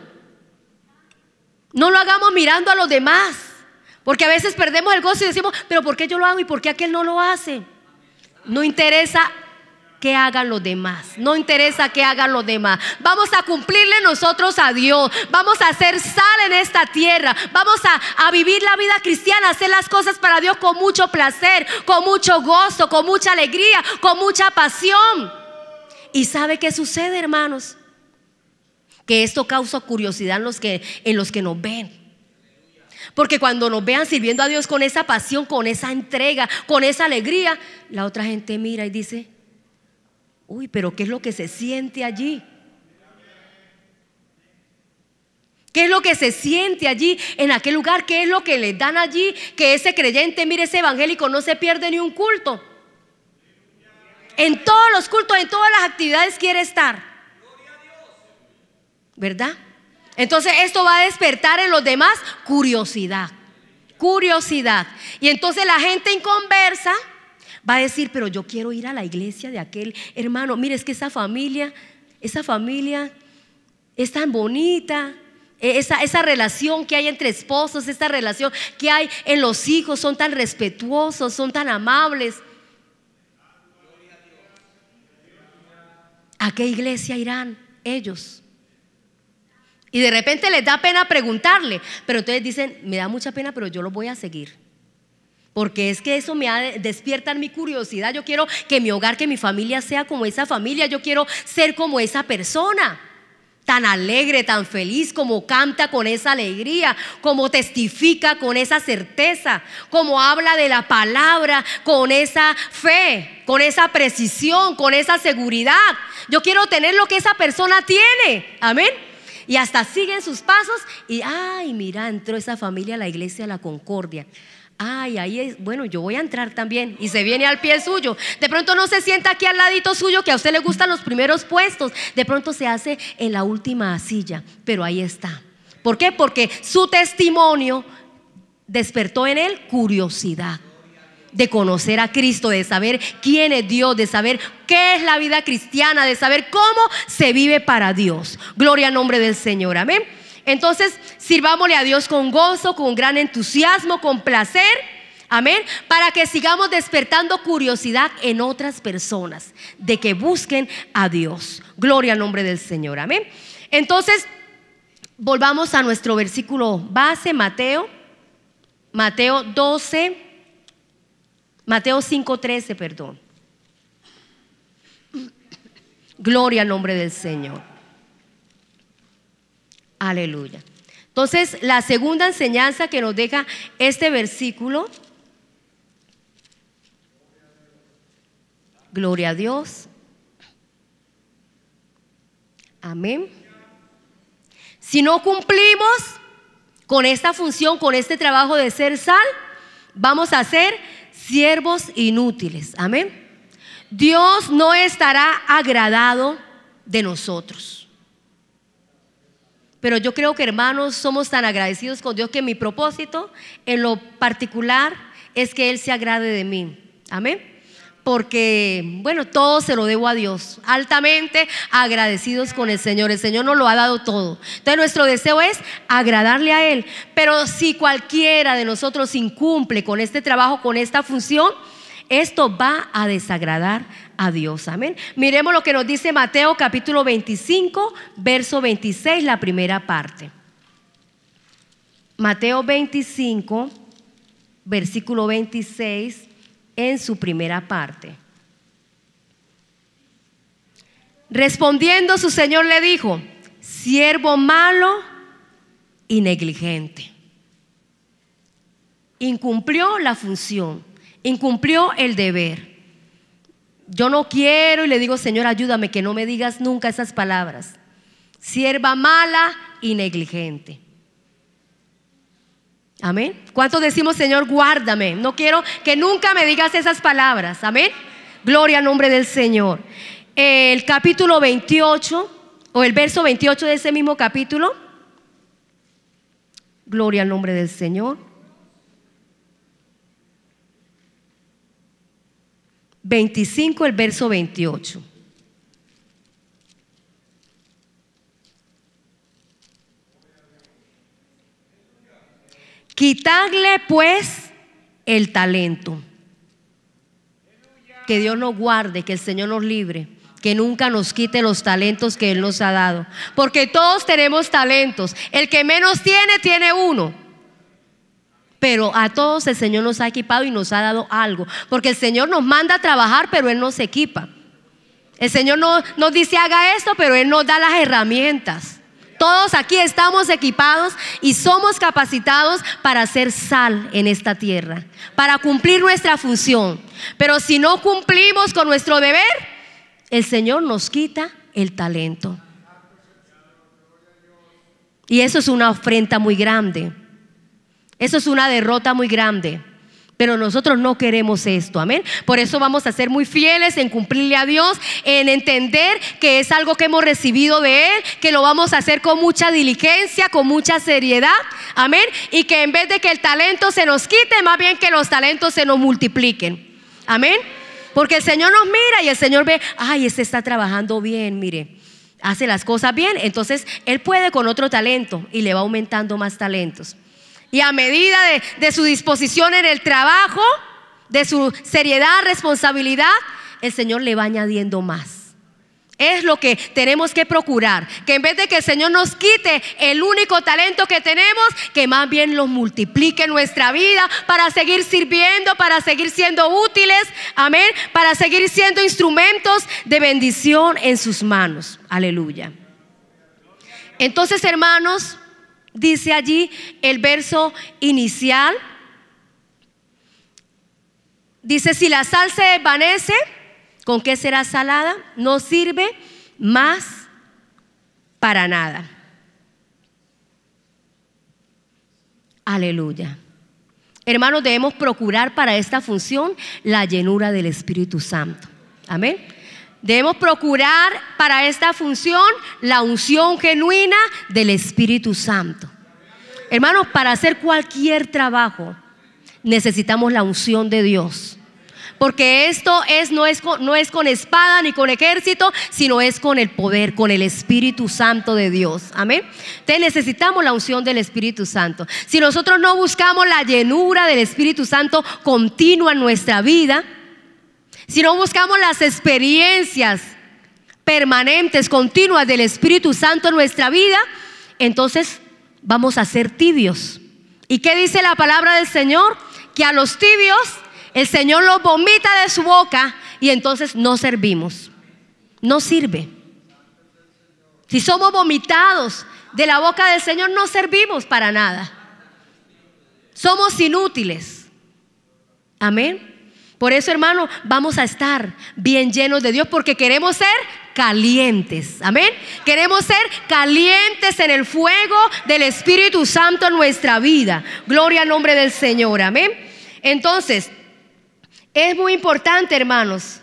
No lo hagamos mirando a los demás. Porque a veces perdemos el gozo y decimos, pero ¿por qué yo lo hago y por qué aquel no lo hace? No interesa que hagan los demás. No interesa que hagan los demás. Vamos a cumplirle nosotros a Dios. Vamos a hacer sal en esta tierra. Vamos a, vivir la vida cristiana, hacer las cosas para Dios con mucho placer, con mucho gozo, con mucha alegría, con mucha pasión. ¿Y sabe qué sucede, hermanos? Que esto causa curiosidad en los que, en los que nos ven. Porque cuando nos vean sirviendo a Dios con esa pasión, con esa entrega, con esa alegría, la otra gente mira y dice, uy, pero ¿qué es lo que se siente allí? ¿Qué es lo que se siente allí, en aquel lugar? ¿Qué es lo que le dan allí? Que ese creyente, mire, ese evangélico no se pierde ni un culto. En todos los cultos, en todas las actividades quiere estar. ¿Verdad? Entonces esto va a despertar en los demás curiosidad. Curiosidad. Y entonces la gente en conversa va a decir, pero yo quiero ir a la iglesia de aquel hermano. Mire, es que esa familia, esa familia es tan bonita. E, esa, relación que hay entre esposos, esa relación que hay en los hijos, son tan respetuosos, son tan amables. ¿A qué iglesia irán ellos? Y de repente les da pena preguntarle, pero ustedes dicen, me da mucha pena, pero yo lo voy a seguir. Porque es que eso me despierta mi curiosidad. Yo quiero que mi hogar, que mi familia sea como esa familia. Yo quiero ser como esa persona. Tan alegre, tan feliz, como canta con esa alegría, como testifica con esa certeza, como habla de la palabra con esa fe, con esa precisión, con esa seguridad. Yo quiero tener lo que esa persona tiene. Amén. Y hasta siguen sus pasos y, ay, mira, entró esa familia a la iglesia la Concordia. Ay, ahí es, bueno, yo voy a entrar también. Y se viene al pie suyo. De pronto no se sienta aquí al ladito suyo, que a usted le gustan los primeros puestos. De pronto se hace en la última silla, pero ahí está. ¿Por qué? Porque su testimonio despertó en él curiosidad de conocer a Cristo, de saber quién es Dios, de saber qué es la vida cristiana, de saber cómo se vive para Dios. Gloria al nombre del Señor, amén. Entonces, sirvámosle a Dios con gozo, con gran entusiasmo, con placer. Amén. Para que sigamos despertando curiosidad en otras personas de que busquen a Dios. Gloria al nombre del Señor. Amén. Entonces, volvamos a nuestro versículo base, Mateo. Mateo 12, Mateo 5:13, perdón. Gloria al nombre del Señor. Aleluya. Entonces, la segunda enseñanza que nos deja este versículo, gloria a Dios. Amén. Si no cumplimos con esta función, con este trabajo de ser sal, vamos a ser siervos inútiles. Amén. Dios no estará agradado de nosotros. Pero yo creo que hermanos somos tan agradecidos con Dios que mi propósito en lo particular es que Él se agrade de mí. Amén porque, bueno, todo se lo debo a Dios. Altamente agradecidos con el Señor. El Señor nos lo ha dado todo. Entonces nuestro deseo es agradarle a Él. Pero si cualquiera de nosotros incumple con este trabajo, con esta función, esto va a desagradar a Dios. Amén. Miremos lo que nos dice Mateo capítulo 25, verso 26, la primera parte. Mateo 25, versículo 26 en su primera parte. Respondiendo su señor le dijo, siervo malo y negligente. Incumplió la función, incumplió el deber. Yo no quiero y le digo, Señor, ayúdame que no me digas nunca esas palabras. Sierva mala y negligente. Amén. ¿Cuántos decimos, Señor, guárdame? No quiero que nunca me digas esas palabras. Amén. Gloria al nombre del Señor. El capítulo 28, o el verso 28 de ese mismo capítulo. Gloria al nombre del Señor. 25, el verso 28. Quitarle pues el talento. Que Dios nos guarde, que el Señor nos libre, que nunca nos quite los talentos que Él nos ha dado. Porque todos tenemos talentos. El que menos tiene, tiene uno. Pero a todos el Señor nos ha equipado y nos ha dado algo. Porque el Señor nos manda a trabajar, pero Él nos equipa. El Señor no, nos dice haga esto, pero Él nos da las herramientas todos aquí estamos equipados y somos capacitados para hacer sal en esta tierra, para cumplir nuestra función. Pero si no cumplimos con nuestro deber, el Señor nos quita el talento. Y eso es una ofrenda muy grande. Eso es una derrota muy grande. Pero nosotros no queremos esto, amén. Por eso vamos a ser muy fieles en cumplirle a Dios, en entender que es algo que hemos recibido de Él, que lo vamos a hacer con mucha diligencia, con mucha seriedad, amén. Y que en vez de que el talento se nos quite, más bien que los talentos se nos multipliquen, amén. Porque el Señor nos mira y el Señor ve, ay, este está trabajando bien, mire, hace las cosas bien, entonces Él puede con otro talento y le va aumentando más talentos. Y a medida de, su disposición en el trabajo, de su seriedad, responsabilidad, el Señor le va añadiendo más. Es lo que tenemos que procurar, que en vez de que el Señor nos quite el único talento que tenemos, que más bien lo multiplique en nuestra vida para seguir sirviendo, para seguir siendo útiles, amén, para seguir siendo instrumentos de bendición en sus manos. Aleluya. Entonces, hermanos, dice allí el verso inicial. Dice, si la sal se desvanece, ¿con qué será salada? No sirve más para nada. Aleluya. Hermanos, debemos procurar para esta función la llenura del Espíritu Santo. Amén. Debemos procurar para esta función la unción genuina del Espíritu Santo. Hermanos, para hacer cualquier trabajo necesitamos la unción de Dios. Porque esto es, no, es, no es con espada ni con ejército, sino es con el poder, con el Espíritu Santo de Dios. Amén. Entonces necesitamos la unción del Espíritu Santo. Si nosotros no buscamos la llenura del Espíritu Santo continua en nuestra vida, si no buscamos las experiencias permanentes, continuas del Espíritu Santo en nuestra vida, entonces vamos a ser tibios. ¿Y qué dice la palabra del Señor? Que a los tibios el Señor los vomita de su boca y entonces no servimos. No sirve. Si somos vomitados de la boca del Señor, no servimos para nada. Somos inútiles. Amén. Por eso, hermano, vamos a estar bien llenos de Dios porque queremos ser calientes. Amén. Queremos ser calientes en el fuego del Espíritu Santo en nuestra vida. Gloria al nombre del Señor. Amén. Entonces, es muy importante, hermanos,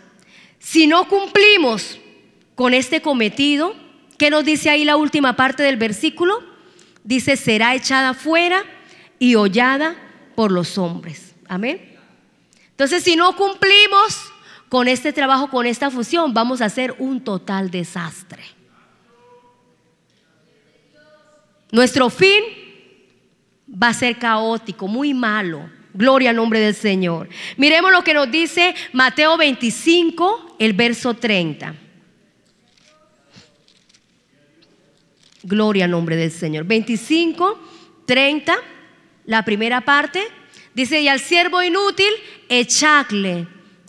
si no cumplimos con este cometido, ¿qué nos dice ahí la última parte del versículo? Dice, será echada fuera y hollada por los hombres. Amén. Entonces, si no cumplimos con este trabajo, con esta fusión, vamos a hacer un total desastre. Nuestro fin va a ser caótico, muy malo. Gloria al nombre del Señor. Miremos lo que nos dice Mateo 25, el verso 30. Gloria al nombre del Señor. 25, 30, la primera parte. Dice, y al siervo inútil, echadle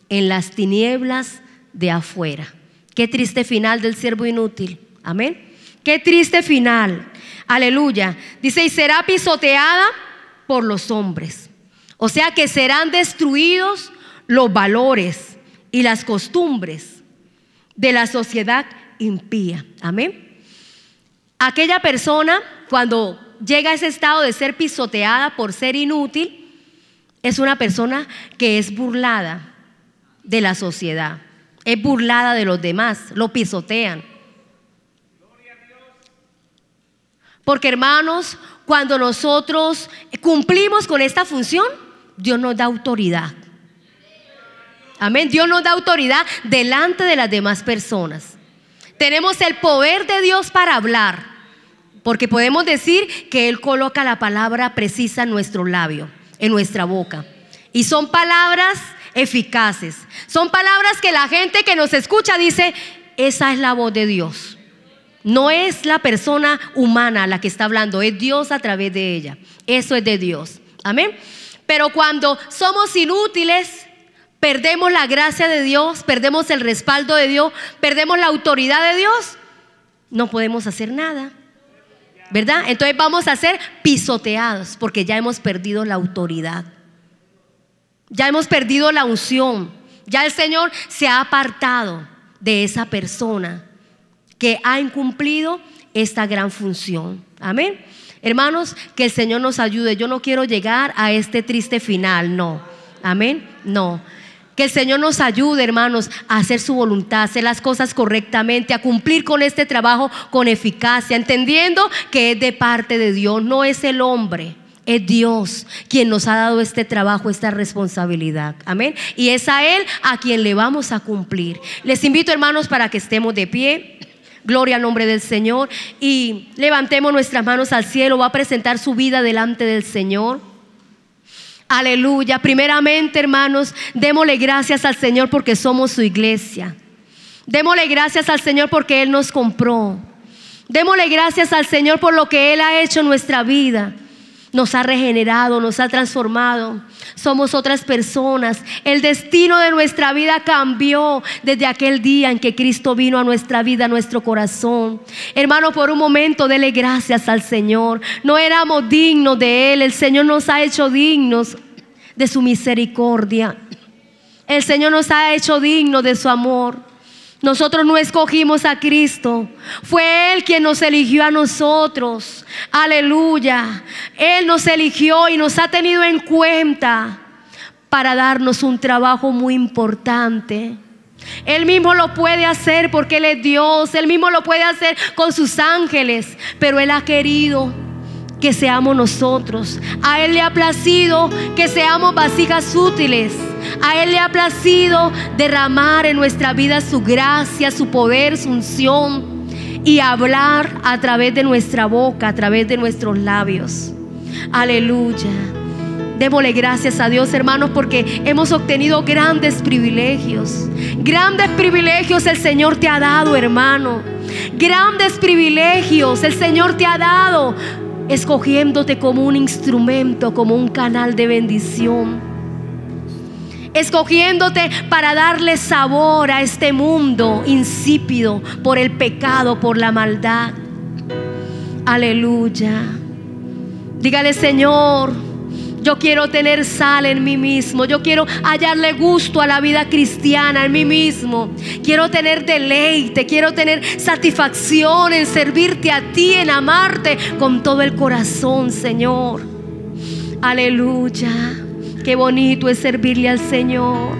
en las tinieblas de afuera. Qué triste final del siervo inútil. Amén. Qué triste final. Aleluya. Dice, y será pisoteada por los hombres. O sea que serán destruidos los valores y las costumbres de la sociedad impía. Amén. Aquella persona, cuando llega a ese estado de ser pisoteada por ser inútil, es una persona que es burlada de la sociedad, es burlada de los demás, lo pisotean. Porque hermanos, cuando nosotros cumplimos con esta función, Dios nos da autoridad. Amén, Dios nos da autoridad delante de las demás personas. Tenemos el poder de Dios para hablar, porque podemos decir que Él coloca la palabra precisa en nuestro labio en nuestra boca. Y son palabras eficaces. Son palabras que la gente que nos escucha dice, esa es la voz de Dios. No es la persona humana la que está hablando, es Dios a través de ella. Eso es de Dios. Amén. Pero cuando somos inútiles, perdemos la gracia de Dios, perdemos el respaldo de Dios, perdemos la autoridad de Dios, no podemos hacer nada. ¿verdad? Entonces vamos a ser pisoteados porque ya hemos perdido la autoridad. Ya hemos perdido la unción. Ya el Señor se ha apartado de esa persona que ha incumplido esta gran función. Amén. Hermanos, que el Señor nos ayude. Yo no quiero llegar a este triste final, no. Amén. No. Que el Señor nos ayude, hermanos, a hacer su voluntad, a hacer las cosas correctamente, a cumplir con este trabajo con eficacia, entendiendo que es de parte de Dios, no es el hombre. Es Dios quien nos ha dado este trabajo, esta responsabilidad. Amén. Y es a Él a quien le vamos a cumplir. Les invito, hermanos, para que estemos de pie. Gloria al nombre del Señor. Y levantemos nuestras manos al cielo. Va a presentar su vida delante del Señor. Aleluya. Primeramente, hermanos, démosle gracias al Señor porque somos su iglesia. Démosle gracias al Señor porque Él nos compró. Démosle gracias al Señor por lo que Él ha hecho en nuestra vida nos ha regenerado, nos ha transformado. Somos otras personas. El destino de nuestra vida cambió desde aquel día en que Cristo vino a nuestra vida, a nuestro corazón. Hermano, por un momento dele gracias al Señor. No éramos dignos de Él. El Señor nos ha hecho dignos de su misericordia. El Señor nos ha hecho dignos de su amor. Nosotros no escogimos a Cristo. Fue Él quien nos eligió a nosotros. Aleluya. Él nos eligió y nos ha tenido en cuenta para darnos un trabajo muy importante. Él mismo lo puede hacer porque Él es Dios, Él mismo lo puede hacer con sus ángeles, pero Él ha querido que seamos nosotros. A Él le ha placido que seamos vasijas útiles. A Él le ha placido derramar en nuestra vida su gracia, su poder, su unción y hablar a través de nuestra boca, a través de nuestros labios. Aleluya. Démosle gracias a Dios, hermanos, porque hemos obtenido grandes privilegios. Grandes privilegios el Señor te ha dado, hermano. Grandes privilegios el Señor te ha dado, escogiéndote como un instrumento, como un canal de bendición escogiéndote para darle sabor a este mundo insípido por el pecado, por la maldad. Aleluya. Dígale, Señor, yo quiero tener sal en mí mismo. Yo quiero hallarle gusto a la vida cristiana en mí mismo. Quiero tener deleite, quiero tener satisfacción en servirte a ti, en amarte con todo el corazón, Señor. Aleluya. Qué bonito es servirle al Señor.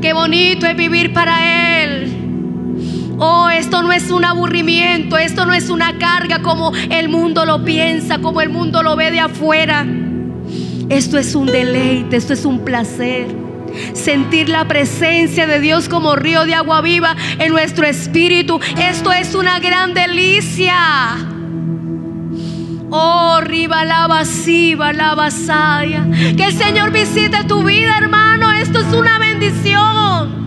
Qué bonito es vivir para Él. Oh, esto no es un aburrimiento, esto no es una carga como el mundo lo piensa, como el mundo lo ve de afuera. Esto es un deleite, esto es un placer. Sentir la presencia de Dios como río de agua viva en nuestro espíritu. Esto es una gran delicia. Oh, riba la vacía, la Que el Señor visite tu vida, hermano. Esto es una bendición.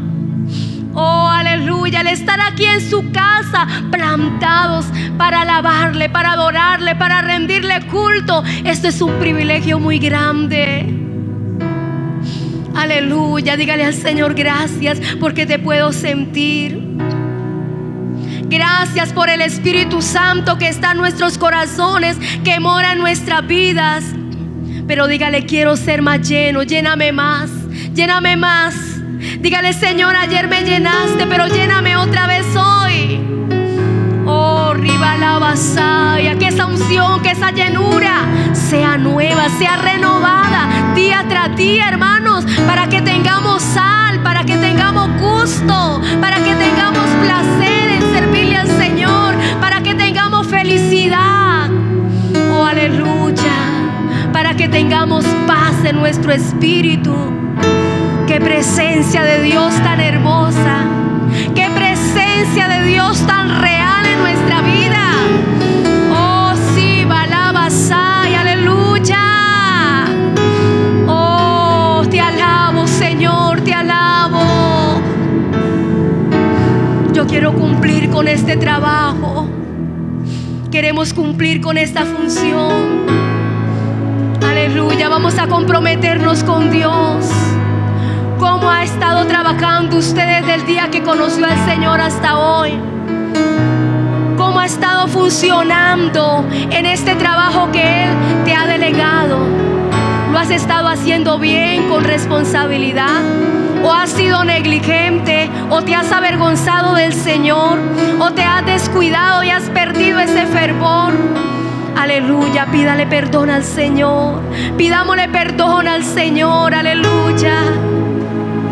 Oh, aleluya al estar aquí en su casa, plantados para alabarle, para adorarle, para rendirle culto. Esto es un privilegio muy grande. Aleluya, dígale al Señor gracias porque te puedo sentir. Gracias por el Espíritu Santo que está en nuestros corazones, que mora en nuestras vidas. Pero dígale, quiero ser más lleno, lléname más, lléname más. Dígale, Señor, ayer me llenaste, pero lléname otra vez hoy. Oh, Rivalabasaya, que esa unción, que esa llenura sea nueva, sea renovada día tras día, hermanos, para que tengamos sal, para que tengamos gusto, para que tengamos placer en servirle al Señor, para que tengamos felicidad. Oh, aleluya, para que tengamos paz en nuestro espíritu presencia de Dios tan hermosa. Qué presencia de Dios tan real en nuestra vida. Oh, sí, balabasay aleluya. Oh, te alabo, Señor, te alabo. Yo quiero cumplir con este trabajo. Queremos cumplir con esta función. Aleluya, vamos a comprometernos con Dios cómo ha estado trabajando usted desde el día que conoció al Señor hasta hoy. Cómo ha estado funcionando en este trabajo que Él te ha delegado. ¿Lo has estado haciendo bien, con responsabilidad? ¿O has sido negligente? ¿O te has avergonzado del Señor? ¿O te has descuidado y has perdido ese fervor? Aleluya, pídale perdón al Señor. Pidámosle perdón al Señor. Aleluya.